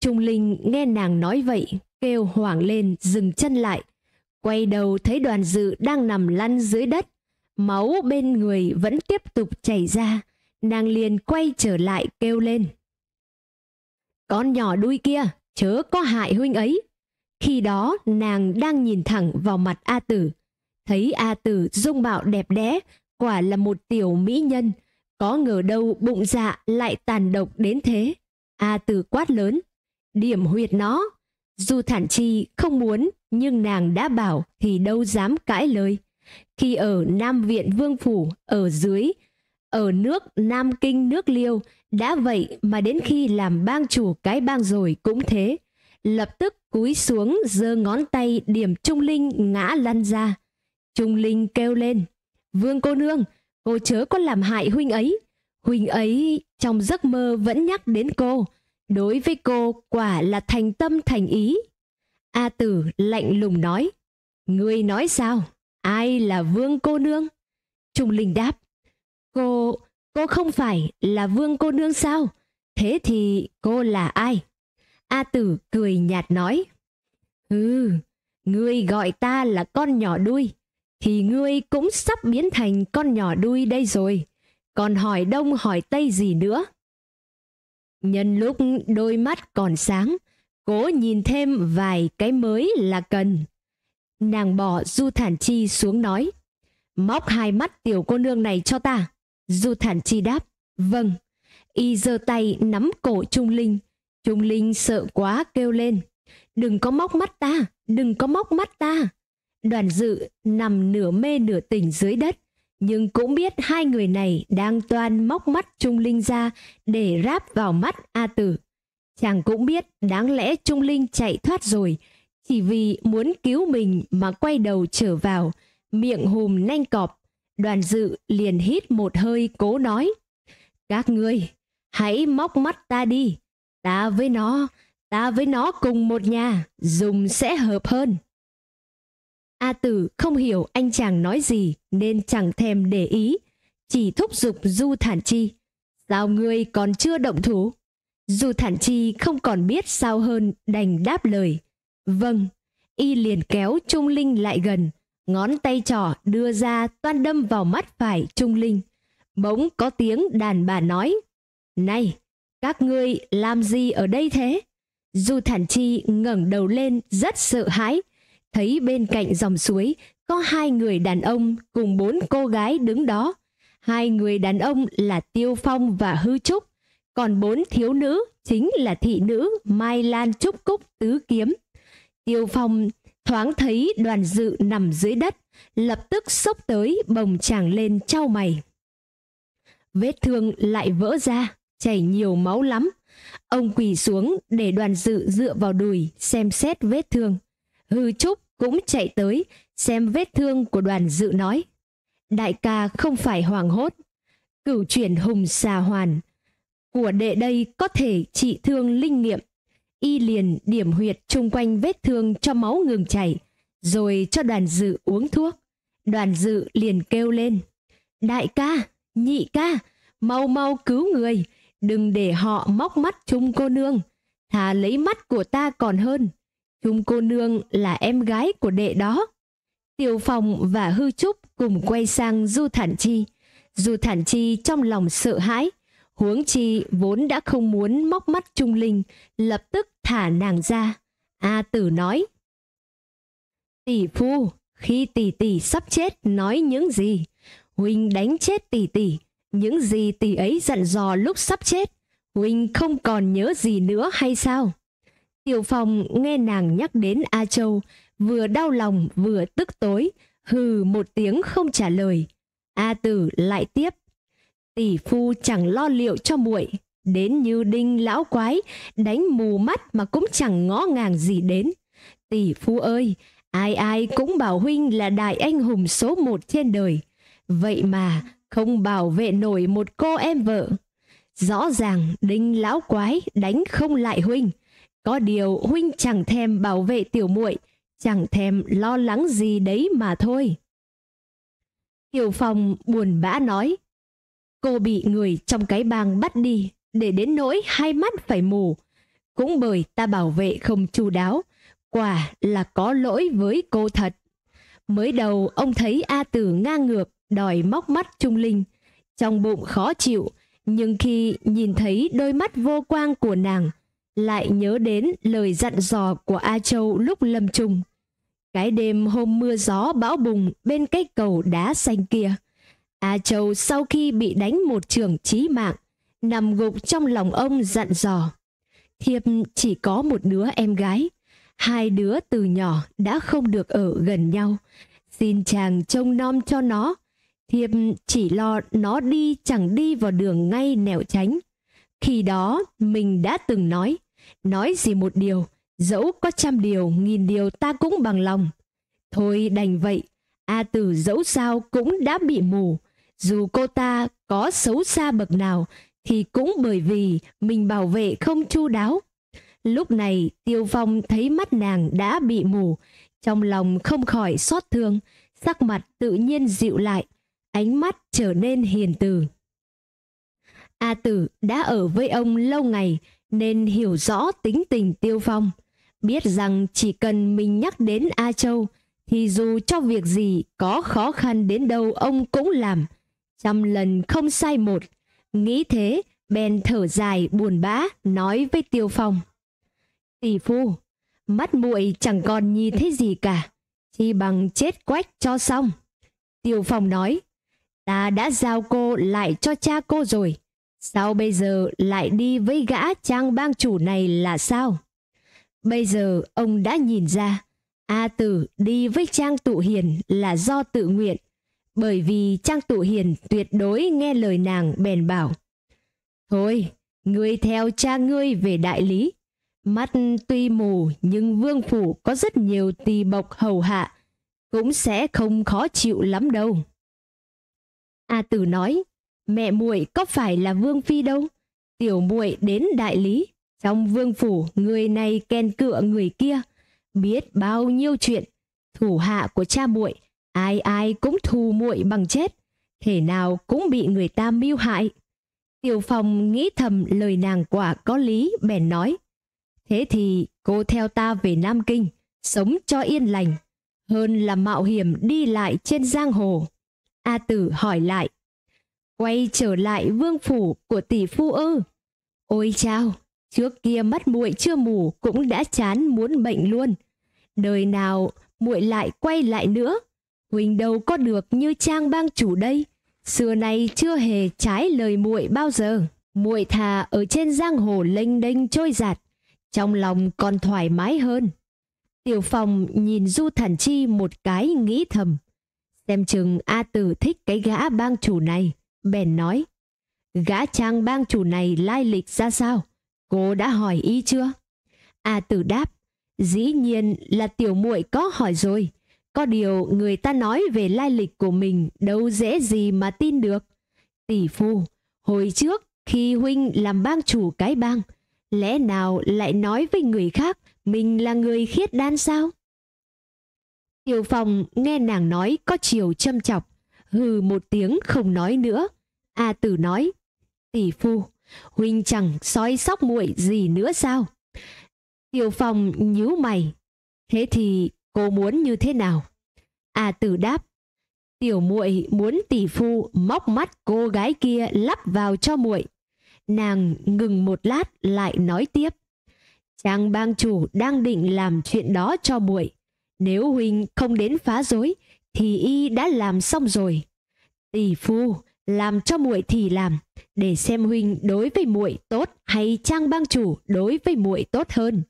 Trung Linh nghe nàng nói vậy, kêu hoảng lên dừng chân lại, Quay đầu thấy đoàn dự đang nằm lăn dưới đất, máu bên người vẫn tiếp tục chảy ra, nàng liền quay trở lại kêu lên. Con nhỏ đuôi kia, chớ có hại huynh ấy. Khi đó nàng đang nhìn thẳng vào mặt A Tử, thấy A Tử dung bạo đẹp đẽ, quả là một tiểu mỹ nhân, có ngờ đâu bụng dạ lại tàn độc đến thế. A Tử quát lớn, điểm huyệt nó. dù Thản Chi không muốn nhưng nàng đã bảo thì đâu dám cãi lời. Khi ở Nam Viện Vương Phủ, ở dưới, ở nước Nam Kinh nước Liêu, đã vậy mà đến khi làm bang chủ cái bang rồi cũng thế. Lập tức cúi xuống giơ ngón tay điểm Trung Linh ngã lăn ra. Trung Linh kêu lên, Vương cô nương, cô chớ có làm hại huynh ấy. Huynh ấy trong giấc mơ vẫn nhắc đến cô. Đối với cô quả là thành tâm thành ý A Tử lạnh lùng nói, Ngươi nói sao? Ai là vương cô nương? Trung Linh đáp, Cô, cô không phải là vương cô nương sao? Thế thì cô là ai? A Tử cười nhạt nói, Ừ, ngươi gọi ta là con nhỏ đuôi, thì ngươi cũng sắp biến thành con nhỏ đuôi đây rồi, còn hỏi đông hỏi tây gì nữa. Nhân lúc đôi mắt còn sáng, cố nhìn thêm vài cái mới là cần. Nàng bỏ Du Thản Chi xuống nói, móc hai mắt tiểu cô nương này cho ta. Du Thản Chi đáp, vâng. Y giơ tay nắm cổ Trung Linh. Trung Linh sợ quá kêu lên, đừng có móc mắt ta, đừng có móc mắt ta. Đoàn dự nằm nửa mê nửa tỉnh dưới đất, nhưng cũng biết hai người này đang toan móc mắt Trung Linh ra để ráp vào mắt A Tử. Chàng cũng biết đáng lẽ Trung Linh chạy thoát rồi, chỉ vì muốn cứu mình mà quay đầu trở vào, miệng hùm nanh cọp. Đoàn dự liền hít một hơi cố nói. Các ngươi, hãy móc mắt ta đi. Ta với nó, ta với nó cùng một nhà, dùng sẽ hợp hơn. A Tử không hiểu anh chàng nói gì nên chẳng thèm để ý, chỉ thúc giục Du Thản Chi. Sao ngươi còn chưa động thủ? Dù Thản Chi không còn biết sao hơn đành đáp lời. Vâng, y liền kéo Trung Linh lại gần, ngón tay trỏ đưa ra toan đâm vào mắt phải Trung Linh. Bỗng có tiếng đàn bà nói, Này, các ngươi làm gì ở đây thế? dù Thản Chi ngẩng đầu lên rất sợ hãi, thấy bên cạnh dòng suối có hai người đàn ông cùng bốn cô gái đứng đó. Hai người đàn ông là Tiêu Phong và Hư Trúc, còn bốn thiếu nữ chính là thị nữ Mai Lan Trúc Cúc Tứ Kiếm. Tiêu Phong thoáng thấy đoàn dự nằm dưới đất, lập tức sốc tới bồng chàng lên trao mày. Vết thương lại vỡ ra, chảy nhiều máu lắm. Ông quỳ xuống để đoàn dự dựa vào đùi xem xét vết thương. Hư Trúc cũng chạy tới xem vết thương của đoàn dự nói. Đại ca không phải hoàng hốt. Cửu chuyển hùng xà hoàn, của đệ đây có thể trị thương linh nghiệm. Y liền điểm huyệt chung quanh vết thương cho máu ngừng chảy, rồi cho đoàn dự uống thuốc. Đoàn dự liền kêu lên, đại ca, nhị ca, mau mau cứu người, đừng để họ móc mắt chung cô nương, thà lấy mắt của ta còn hơn. Chung cô nương là em gái của đệ đó. Tiểu Phòng và Hư Trúc cùng quay sang Du Thản Chi. Du Thản Chi trong lòng sợ hãi, Huống chi vốn đã không muốn móc mắt Trung Linh, lập tức thả nàng ra. A Tử nói: "Tỷ phu, khi tỷ tỷ sắp chết nói những gì? Huynh đánh chết tỷ tỷ, những gì tỷ ấy dặn dò lúc sắp chết, huynh không còn nhớ gì nữa hay sao?" Tiểu Phòng nghe nàng nhắc đến A Châu, vừa đau lòng vừa tức tối, hừ một tiếng không trả lời. A Tử lại tiếp: tỷ phu chẳng lo liệu cho muội đến như đinh lão quái đánh mù mắt mà cũng chẳng ngó ngàng gì đến tỷ phu ơi ai ai cũng bảo huynh là đại anh hùng số một trên đời vậy mà không bảo vệ nổi một cô em vợ rõ ràng đinh lão quái đánh không lại huynh có điều huynh chẳng thèm bảo vệ tiểu muội chẳng thèm lo lắng gì đấy mà thôi Tiểu phòng buồn bã nói, Cô bị người trong cái bang bắt đi để đến nỗi hai mắt phải mù. Cũng bởi ta bảo vệ không chu đáo, quả là có lỗi với cô thật. Mới đầu ông thấy A Tử ngang ngược, đòi móc mắt Trung Linh. Trong bụng khó chịu, nhưng khi nhìn thấy đôi mắt vô quang của nàng, lại nhớ đến lời dặn dò của A Châu lúc lâm chung. Cái đêm hôm mưa gió bão bùng bên cái cầu đá xanh kia, A à, Châu sau khi bị đánh một trường chí mạng, nằm gục trong lòng ông dặn dò. Thiệp chỉ có một đứa em gái, hai đứa từ nhỏ đã không được ở gần nhau. Xin chàng trông nom cho nó. Thiệp chỉ lo nó đi chẳng đi vào đường ngay nẻo tránh. Khi đó mình đã từng nói, nói gì một điều, dẫu có trăm điều, nghìn điều ta cũng bằng lòng. Thôi đành vậy, A Tử dẫu sao cũng đã bị mù, dù cô ta có xấu xa bậc nào thì cũng bởi vì mình bảo vệ không chu đáo. Lúc này Tiêu Phong thấy mắt nàng đã bị mù, trong lòng không khỏi xót thương, sắc mặt tự nhiên dịu lại, ánh mắt trở nên hiền từ. A Tử đã ở với ông lâu ngày nên hiểu rõ tính tình Tiêu Phong, biết rằng chỉ cần mình nhắc đến A Châu thì dù cho việc gì có khó khăn đến đâu ông cũng làm, trăm lần không sai một. Nghĩ thế, bèn thở dài buồn bã nói với Tiêu Phong: "Tỷ phu, mắt muội chẳng còn nhìn thấy gì cả, chi bằng chết quách cho xong." Tiêu Phong nói: "Ta đã giao cô lại cho cha cô rồi, sao bây giờ lại đi với gã trang bang chủ này là sao?" Bây giờ ông đã nhìn ra, A Tử đi với Trang Tụ Hiền là do tự nguyện, bởi vì Trang Tụ Hiền tuyệt đối nghe lời nàng bèn bảo. Thôi, ngươi theo cha ngươi về đại lý. Mắt tuy mù nhưng vương phủ có rất nhiều tỳ bộc hầu hạ, cũng sẽ không khó chịu lắm đâu. A Tử nói, mẹ muội có phải là vương phi đâu, tiểu muội đến đại lý, trong vương phủ người này ken cựa người kia, biết bao nhiêu chuyện, thủ hạ của cha muội ai ai cũng thù muội bằng chết thể nào cũng bị người ta mưu hại tiểu phong nghĩ thầm lời nàng quả có lý bèn nói thế thì cô theo ta về nam kinh sống cho yên lành hơn là mạo hiểm đi lại trên giang hồ a tử hỏi lại quay trở lại vương phủ của tỷ phu ư ôi chao trước kia mắt muội chưa mù cũng đã chán muốn bệnh luôn đời nào muội lại quay lại nữa huynh đâu có được như trang bang chủ đây xưa nay chưa hề trái lời muội bao giờ muội thà ở trên giang hồ lênh đênh trôi giạt trong lòng còn thoải mái hơn tiểu phòng nhìn du thản chi một cái nghĩ thầm xem chừng a tử thích cái gã bang chủ này bèn nói gã trang bang chủ này lai lịch ra sao cô đã hỏi y chưa a tử đáp dĩ nhiên là tiểu muội có hỏi rồi có điều người ta nói về lai lịch của mình đâu dễ gì mà tin được. Tỷ phu, hồi trước khi huynh làm bang chủ cái bang, lẽ nào lại nói với người khác mình là người khiết đan sao? Tiểu phòng nghe nàng nói có chiều châm chọc, hừ một tiếng không nói nữa. A à, Tử nói: "Tỷ phu, huynh chẳng soi sóc muội gì nữa sao?" Tiểu phòng nhíu mày: "Thế thì cô muốn như thế nào? A à, Tử đáp, tiểu muội muốn tỷ phu móc mắt cô gái kia lắp vào cho muội. Nàng ngừng một lát lại nói tiếp. Chàng bang chủ đang định làm chuyện đó cho muội. Nếu huynh không đến phá rối thì y đã làm xong rồi. Tỷ phu làm cho muội thì làm, để xem huynh đối với muội tốt hay trang bang chủ đối với muội tốt hơn.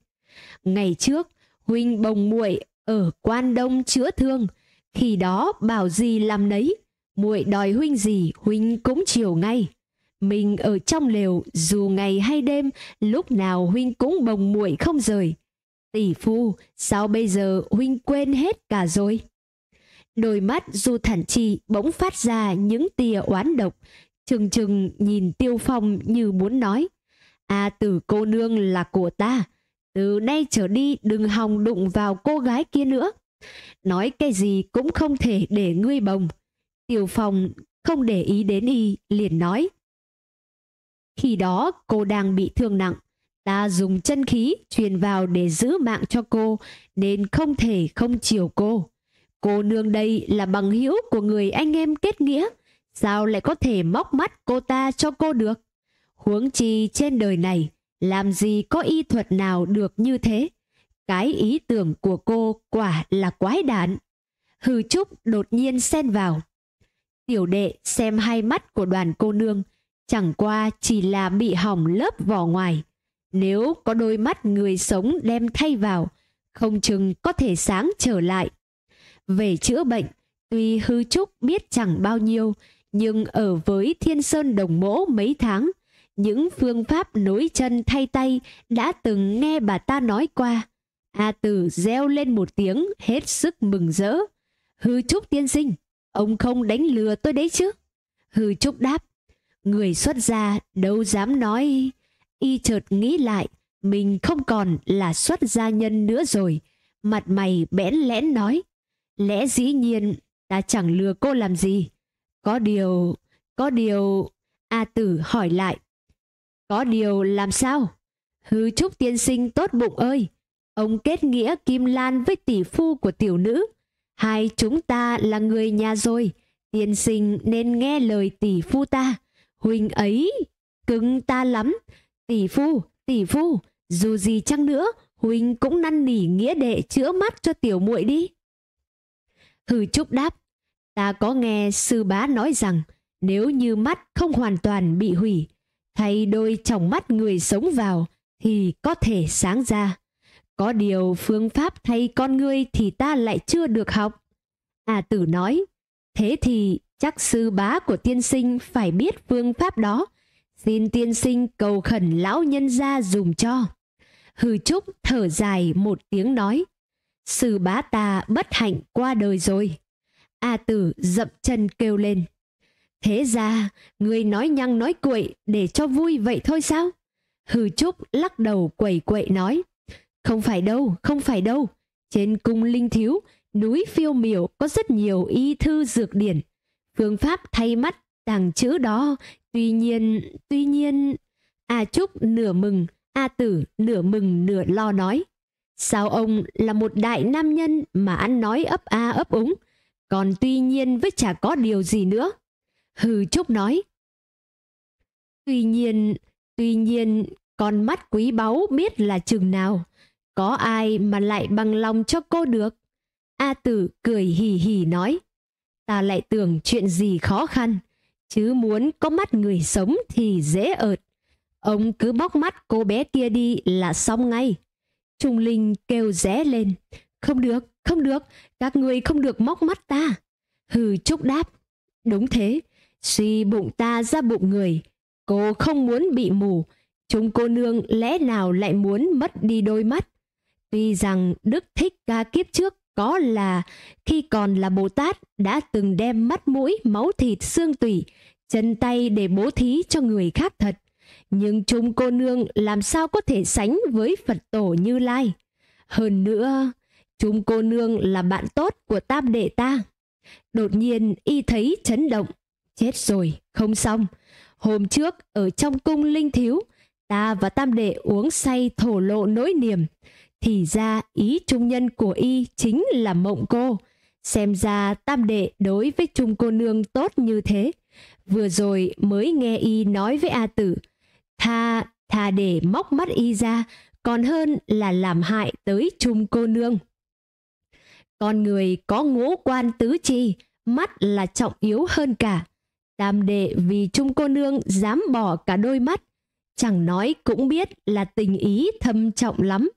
Ngày trước, huynh bồng muội ở quan đông chữa thương khi đó bảo gì làm nấy muội đòi huynh gì huynh cũng chiều ngay mình ở trong lều dù ngày hay đêm lúc nào huynh cũng bồng muội không rời tỷ phu sao bây giờ huynh quên hết cả rồi đôi mắt du thản chi bỗng phát ra những tia oán độc trừng trừng nhìn tiêu phong như muốn nói a à, tử cô nương là của ta từ nay trở đi đừng hòng đụng vào cô gái kia nữa. Nói cái gì cũng không thể để ngươi bồng. Tiểu phòng không để ý đến y, liền nói. Khi đó cô đang bị thương nặng, ta dùng chân khí truyền vào để giữ mạng cho cô, nên không thể không chiều cô. Cô nương đây là bằng hữu của người anh em kết nghĩa, sao lại có thể móc mắt cô ta cho cô được? Huống chi trên đời này, làm gì có y thuật nào được như thế? Cái ý tưởng của cô quả là quái đản. Hư Trúc đột nhiên xen vào. Tiểu đệ xem hai mắt của đoàn cô nương, chẳng qua chỉ là bị hỏng lớp vỏ ngoài. Nếu có đôi mắt người sống đem thay vào, không chừng có thể sáng trở lại. Về chữa bệnh, tuy Hư Trúc biết chẳng bao nhiêu, nhưng ở với Thiên Sơn Đồng Mỗ mấy tháng, những phương pháp nối chân thay tay đã từng nghe bà ta nói qua. A Tử reo lên một tiếng hết sức mừng rỡ. Hư Trúc tiên sinh, ông không đánh lừa tôi đấy chứ? Hư Trúc đáp, người xuất gia đâu dám nói. Y chợt nghĩ lại, mình không còn là xuất gia nhân nữa rồi. Mặt mày bẽn lẽn nói, lẽ dĩ nhiên ta chẳng lừa cô làm gì. Có điều, có điều... A Tử hỏi lại, có điều làm sao? Hư trúc tiên sinh tốt bụng ơi! Ông kết nghĩa Kim Lan với tỷ phu của tiểu nữ. Hai chúng ta là người nhà rồi. Tiên sinh nên nghe lời tỷ phu ta. Huynh ấy cứng ta lắm. Tỷ phu, tỷ phu, dù gì chăng nữa, huynh cũng năn nỉ nghĩa đệ chữa mắt cho tiểu muội đi. Hư Trúc đáp, ta có nghe sư bá nói rằng nếu như mắt không hoàn toàn bị hủy thay đôi tròng mắt người sống vào thì có thể sáng ra. Có điều phương pháp thay con ngươi thì ta lại chưa được học. À tử nói, thế thì chắc sư bá của tiên sinh phải biết phương pháp đó. Xin tiên sinh cầu khẩn lão nhân gia dùng cho. Hư Trúc thở dài một tiếng nói, sư bá ta bất hạnh qua đời rồi. A à tử dậm chân kêu lên. Thế ra, người nói nhăng nói quậy để cho vui vậy thôi sao? Hư Trúc lắc đầu quẩy quậy nói, không phải đâu, không phải đâu. Trên cung linh thiếu, núi phiêu miểu có rất nhiều y thư dược điển. Phương pháp thay mắt tàng chữ đó, tuy nhiên, tuy nhiên... A à Trúc nửa mừng, A à Tử nửa mừng nửa lo nói. Sao ông là một đại nam nhân mà ăn nói ấp a ấp úng, còn tuy nhiên với chả có điều gì nữa hừ trúc nói tuy nhiên tuy nhiên con mắt quý báu biết là chừng nào có ai mà lại bằng lòng cho cô được a tử cười hì hì nói ta lại tưởng chuyện gì khó khăn chứ muốn có mắt người sống thì dễ ợt ông cứ bóc mắt cô bé kia đi là xong ngay trung linh kêu ré lên không được không được các người không được móc mắt ta hừ trúc đáp đúng thế suy bụng ta ra bụng người cô không muốn bị mù chúng cô nương lẽ nào lại muốn mất đi đôi mắt tuy rằng đức thích ca kiếp trước có là khi còn là bồ tát đã từng đem mắt mũi máu thịt xương tủy chân tay để bố thí cho người khác thật nhưng chúng cô nương làm sao có thể sánh với phật tổ như lai hơn nữa chúng cô nương là bạn tốt của tam đệ ta đột nhiên y thấy chấn động Chết rồi, không xong. Hôm trước ở trong cung linh thiếu, ta và tam đệ uống say thổ lộ nỗi niềm. Thì ra ý trung nhân của y chính là mộng cô. Xem ra tam đệ đối với trung cô nương tốt như thế. Vừa rồi mới nghe y nói với A tử, tha, tha để móc mắt y ra, còn hơn là làm hại tới trung cô nương. Con người có ngũ quan tứ chi, mắt là trọng yếu hơn cả. Tam đệ vì chung cô nương dám bỏ cả đôi mắt, chẳng nói cũng biết là tình ý thâm trọng lắm.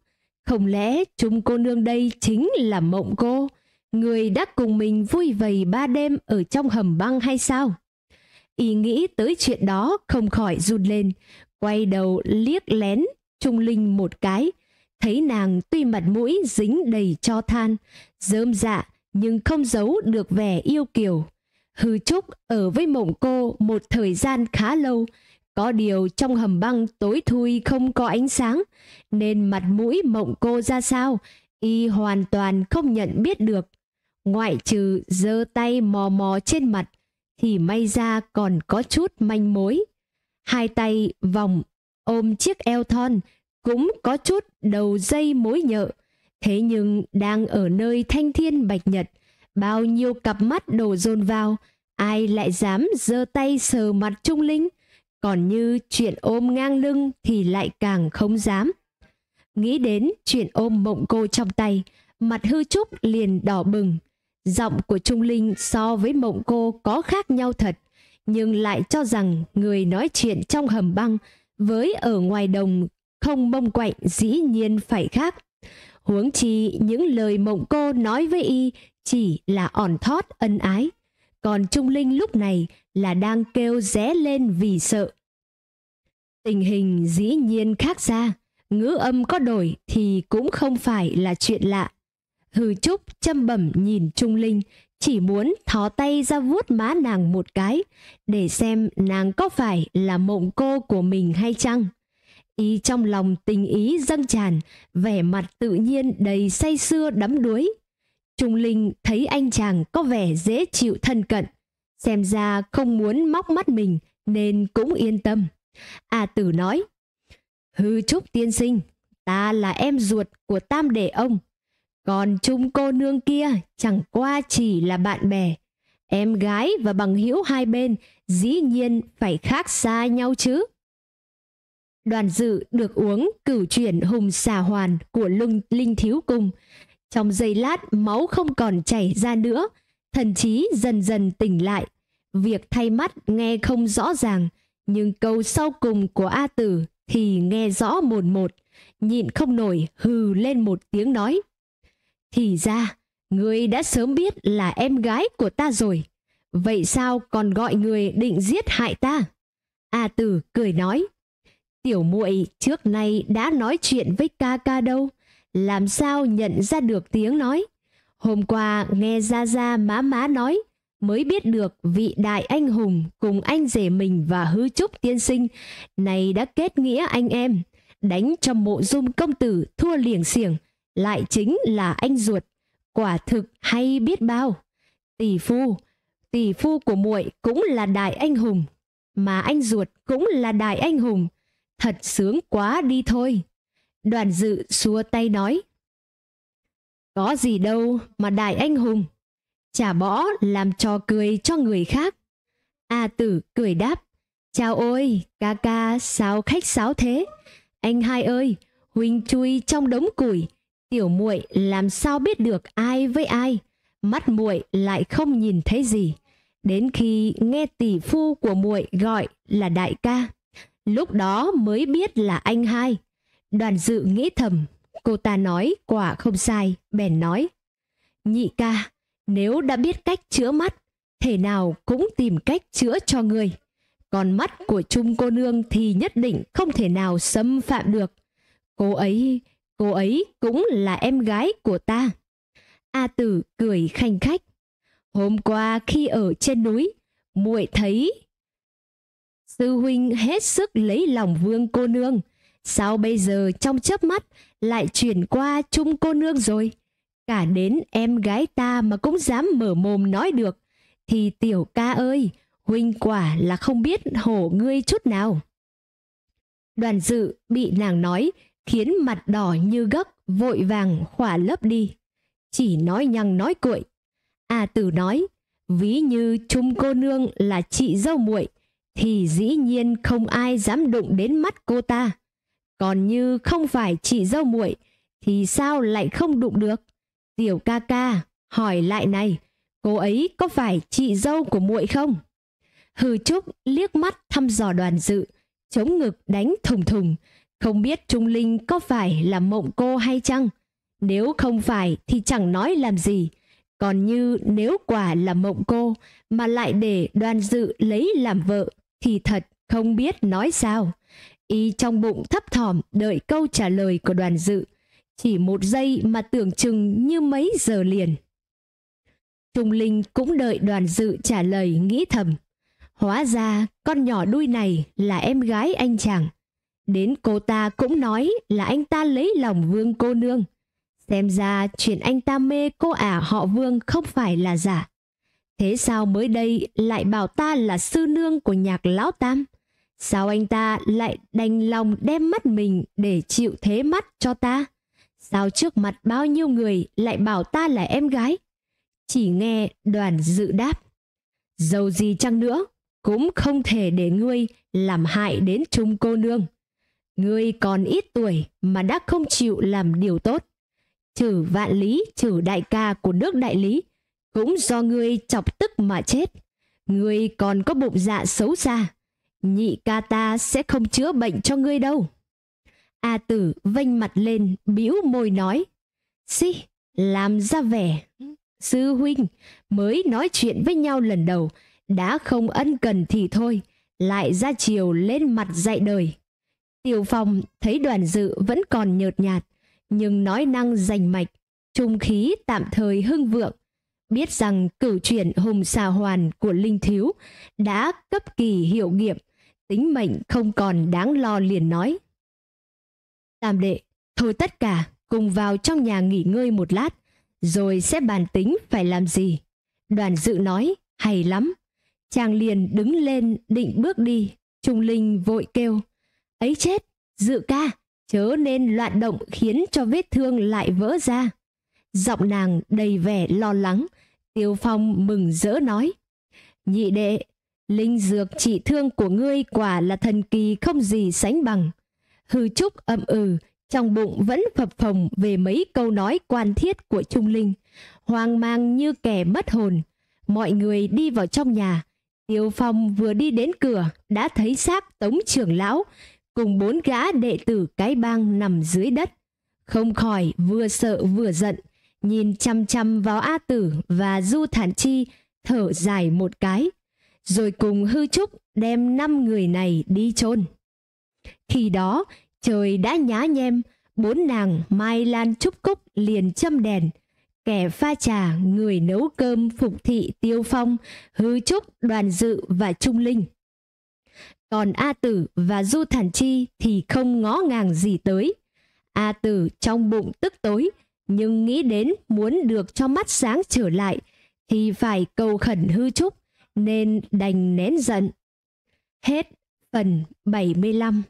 Không lẽ chung cô nương đây chính là mộng cô, người đã cùng mình vui vầy ba đêm ở trong hầm băng hay sao? Ý nghĩ tới chuyện đó không khỏi run lên, quay đầu liếc lén Trung Linh một cái, thấy nàng tuy mặt mũi dính đầy cho than, dơm dạ nhưng không giấu được vẻ yêu kiều. Hư Trúc ở với mộng cô một thời gian khá lâu, có điều trong hầm băng tối thui không có ánh sáng, nên mặt mũi mộng cô ra sao, y hoàn toàn không nhận biết được. Ngoại trừ giơ tay mò mò trên mặt, thì may ra còn có chút manh mối. Hai tay vòng ôm chiếc eo thon, cũng có chút đầu dây mối nhợ. Thế nhưng đang ở nơi thanh thiên bạch nhật, bao nhiêu cặp mắt đổ dồn vào, ai lại dám giơ tay sờ mặt Trung Linh, còn như chuyện ôm ngang lưng thì lại càng không dám. Nghĩ đến chuyện ôm mộng cô trong tay, mặt hư trúc liền đỏ bừng. Giọng của Trung Linh so với mộng cô có khác nhau thật, nhưng lại cho rằng người nói chuyện trong hầm băng với ở ngoài đồng không bông quạnh dĩ nhiên phải khác. Huống chi những lời mộng cô nói với y chỉ là ỏn thót ân ái còn trung linh lúc này là đang kêu ré lên vì sợ tình hình dĩ nhiên khác ra ngữ âm có đổi thì cũng không phải là chuyện lạ hư trúc châm bẩm nhìn trung linh chỉ muốn thó tay ra vuốt má nàng một cái để xem nàng có phải là mộng cô của mình hay chăng y trong lòng tình ý dâng tràn vẻ mặt tự nhiên đầy say sưa đắm đuối Trung Linh thấy anh chàng có vẻ dễ chịu thân cận, xem ra không muốn móc mắt mình nên cũng yên tâm. A à, Tử nói, Hư Trúc tiên sinh, ta là em ruột của tam đệ ông, còn Trung cô nương kia chẳng qua chỉ là bạn bè. Em gái và bằng hữu hai bên dĩ nhiên phải khác xa nhau chứ. Đoàn dự được uống cửu chuyển hùng xà hoàn của lưng linh thiếu cung, trong giây lát máu không còn chảy ra nữa, thần trí dần dần tỉnh lại. Việc thay mắt nghe không rõ ràng, nhưng câu sau cùng của A Tử thì nghe rõ một một, nhịn không nổi hừ lên một tiếng nói. Thì ra, người đã sớm biết là em gái của ta rồi, vậy sao còn gọi người định giết hại ta? A Tử cười nói, tiểu muội trước nay đã nói chuyện với ca ca đâu, làm sao nhận ra được tiếng nói. Hôm qua nghe Gia Gia má má nói, mới biết được vị đại anh hùng cùng anh rể mình và hư trúc tiên sinh này đã kết nghĩa anh em, đánh cho mộ dung công tử thua liền xiềng, lại chính là anh ruột, quả thực hay biết bao. Tỷ phu, tỷ phu của muội cũng là đại anh hùng, mà anh ruột cũng là đại anh hùng, thật sướng quá đi thôi. Đoàn dự xua tay nói. Có gì đâu mà đại anh hùng. Chả bỏ làm trò cười cho người khác. A tử cười đáp. Chào ôi, ca ca sao khách sáo thế? Anh hai ơi, huynh chui trong đống củi, tiểu muội làm sao biết được ai với ai? Mắt muội lại không nhìn thấy gì, đến khi nghe tỷ phu của muội gọi là đại ca, lúc đó mới biết là anh hai. Đoàn dự nghĩ thầm, cô ta nói quả không sai, bèn nói. Nhị ca, nếu đã biết cách chữa mắt, thể nào cũng tìm cách chữa cho người. Còn mắt của Trung cô nương thì nhất định không thể nào xâm phạm được. Cô ấy, cô ấy cũng là em gái của ta. A Tử cười khanh khách. Hôm qua khi ở trên núi, muội thấy sư huynh hết sức lấy lòng vương cô nương Sao bây giờ trong chớp mắt lại chuyển qua chung cô nương rồi? Cả đến em gái ta mà cũng dám mở mồm nói được. Thì tiểu ca ơi, huynh quả là không biết hổ ngươi chút nào. Đoàn dự bị nàng nói khiến mặt đỏ như gấc vội vàng khỏa lấp đi. Chỉ nói nhăng nói cuội. A à, tử nói, ví như chung cô nương là chị dâu muội thì dĩ nhiên không ai dám đụng đến mắt cô ta. Còn như không phải chị dâu muội thì sao lại không đụng được? Tiểu ca ca, hỏi lại này, cô ấy có phải chị dâu của muội không? Hừ Trúc liếc mắt thăm dò đoàn dự, chống ngực đánh thùng thùng, không biết Trung Linh có phải là mộng cô hay chăng? Nếu không phải thì chẳng nói làm gì. Còn như nếu quả là mộng cô mà lại để đoàn dự lấy làm vợ thì thật không biết nói sao. Y trong bụng thấp thỏm đợi câu trả lời của đoàn dự, chỉ một giây mà tưởng chừng như mấy giờ liền. Trung Linh cũng đợi đoàn dự trả lời nghĩ thầm. Hóa ra con nhỏ đuôi này là em gái anh chàng. Đến cô ta cũng nói là anh ta lấy lòng vương cô nương. Xem ra chuyện anh ta mê cô ả họ vương không phải là giả. Thế sao mới đây lại bảo ta là sư nương của nhạc lão tam? Sao anh ta lại đành lòng đem mắt mình để chịu thế mắt cho ta? Sao trước mặt bao nhiêu người lại bảo ta là em gái? Chỉ nghe đoàn dự đáp. Dầu gì chăng nữa, cũng không thể để ngươi làm hại đến chung cô nương. Ngươi còn ít tuổi mà đã không chịu làm điều tốt. Trừ vạn lý, trừ đại ca của nước đại lý, cũng do ngươi chọc tức mà chết. Ngươi còn có bụng dạ xấu xa, nhị ca ta sẽ không chữa bệnh cho ngươi đâu. A tử vênh mặt lên, bĩu môi nói. Xì, si, làm ra vẻ. Sư huynh, mới nói chuyện với nhau lần đầu, đã không ân cần thì thôi, lại ra chiều lên mặt dạy đời. Tiểu Phong thấy đoàn dự vẫn còn nhợt nhạt, nhưng nói năng rành mạch, trung khí tạm thời hưng vượng. Biết rằng cử chuyển hùng xà hoàn của Linh Thiếu đã cấp kỳ hiệu nghiệm tính mệnh không còn đáng lo liền nói. Tam đệ, thôi tất cả cùng vào trong nhà nghỉ ngơi một lát, rồi sẽ bàn tính phải làm gì. Đoàn dự nói, hay lắm. Chàng liền đứng lên định bước đi, Trung Linh vội kêu. Ấy chết, dự ca, chớ nên loạn động khiến cho vết thương lại vỡ ra. Giọng nàng đầy vẻ lo lắng, Tiêu Phong mừng rỡ nói. Nhị đệ, Linh dược trị thương của ngươi quả là thần kỳ không gì sánh bằng. Hư Trúc ậm ừ, trong bụng vẫn phập phồng về mấy câu nói quan thiết của Trung Linh, hoang mang như kẻ mất hồn. Mọi người đi vào trong nhà, Tiêu Phong vừa đi đến cửa đã thấy xác Tống trưởng lão cùng bốn gã đệ tử cái bang nằm dưới đất, không khỏi vừa sợ vừa giận, nhìn chăm chăm vào A Tử và Du Thản Chi, thở dài một cái rồi cùng hư trúc đem năm người này đi chôn. Khi đó, trời đã nhá nhem, bốn nàng Mai Lan Trúc Cúc liền châm đèn, kẻ pha trà, người nấu cơm phục thị Tiêu Phong, Hư Trúc, Đoàn Dự và Trung Linh. Còn A Tử và Du Thản Chi thì không ngó ngàng gì tới. A Tử trong bụng tức tối, nhưng nghĩ đến muốn được cho mắt sáng trở lại thì phải cầu khẩn Hư Trúc nên đành nén giận. Hết phần 75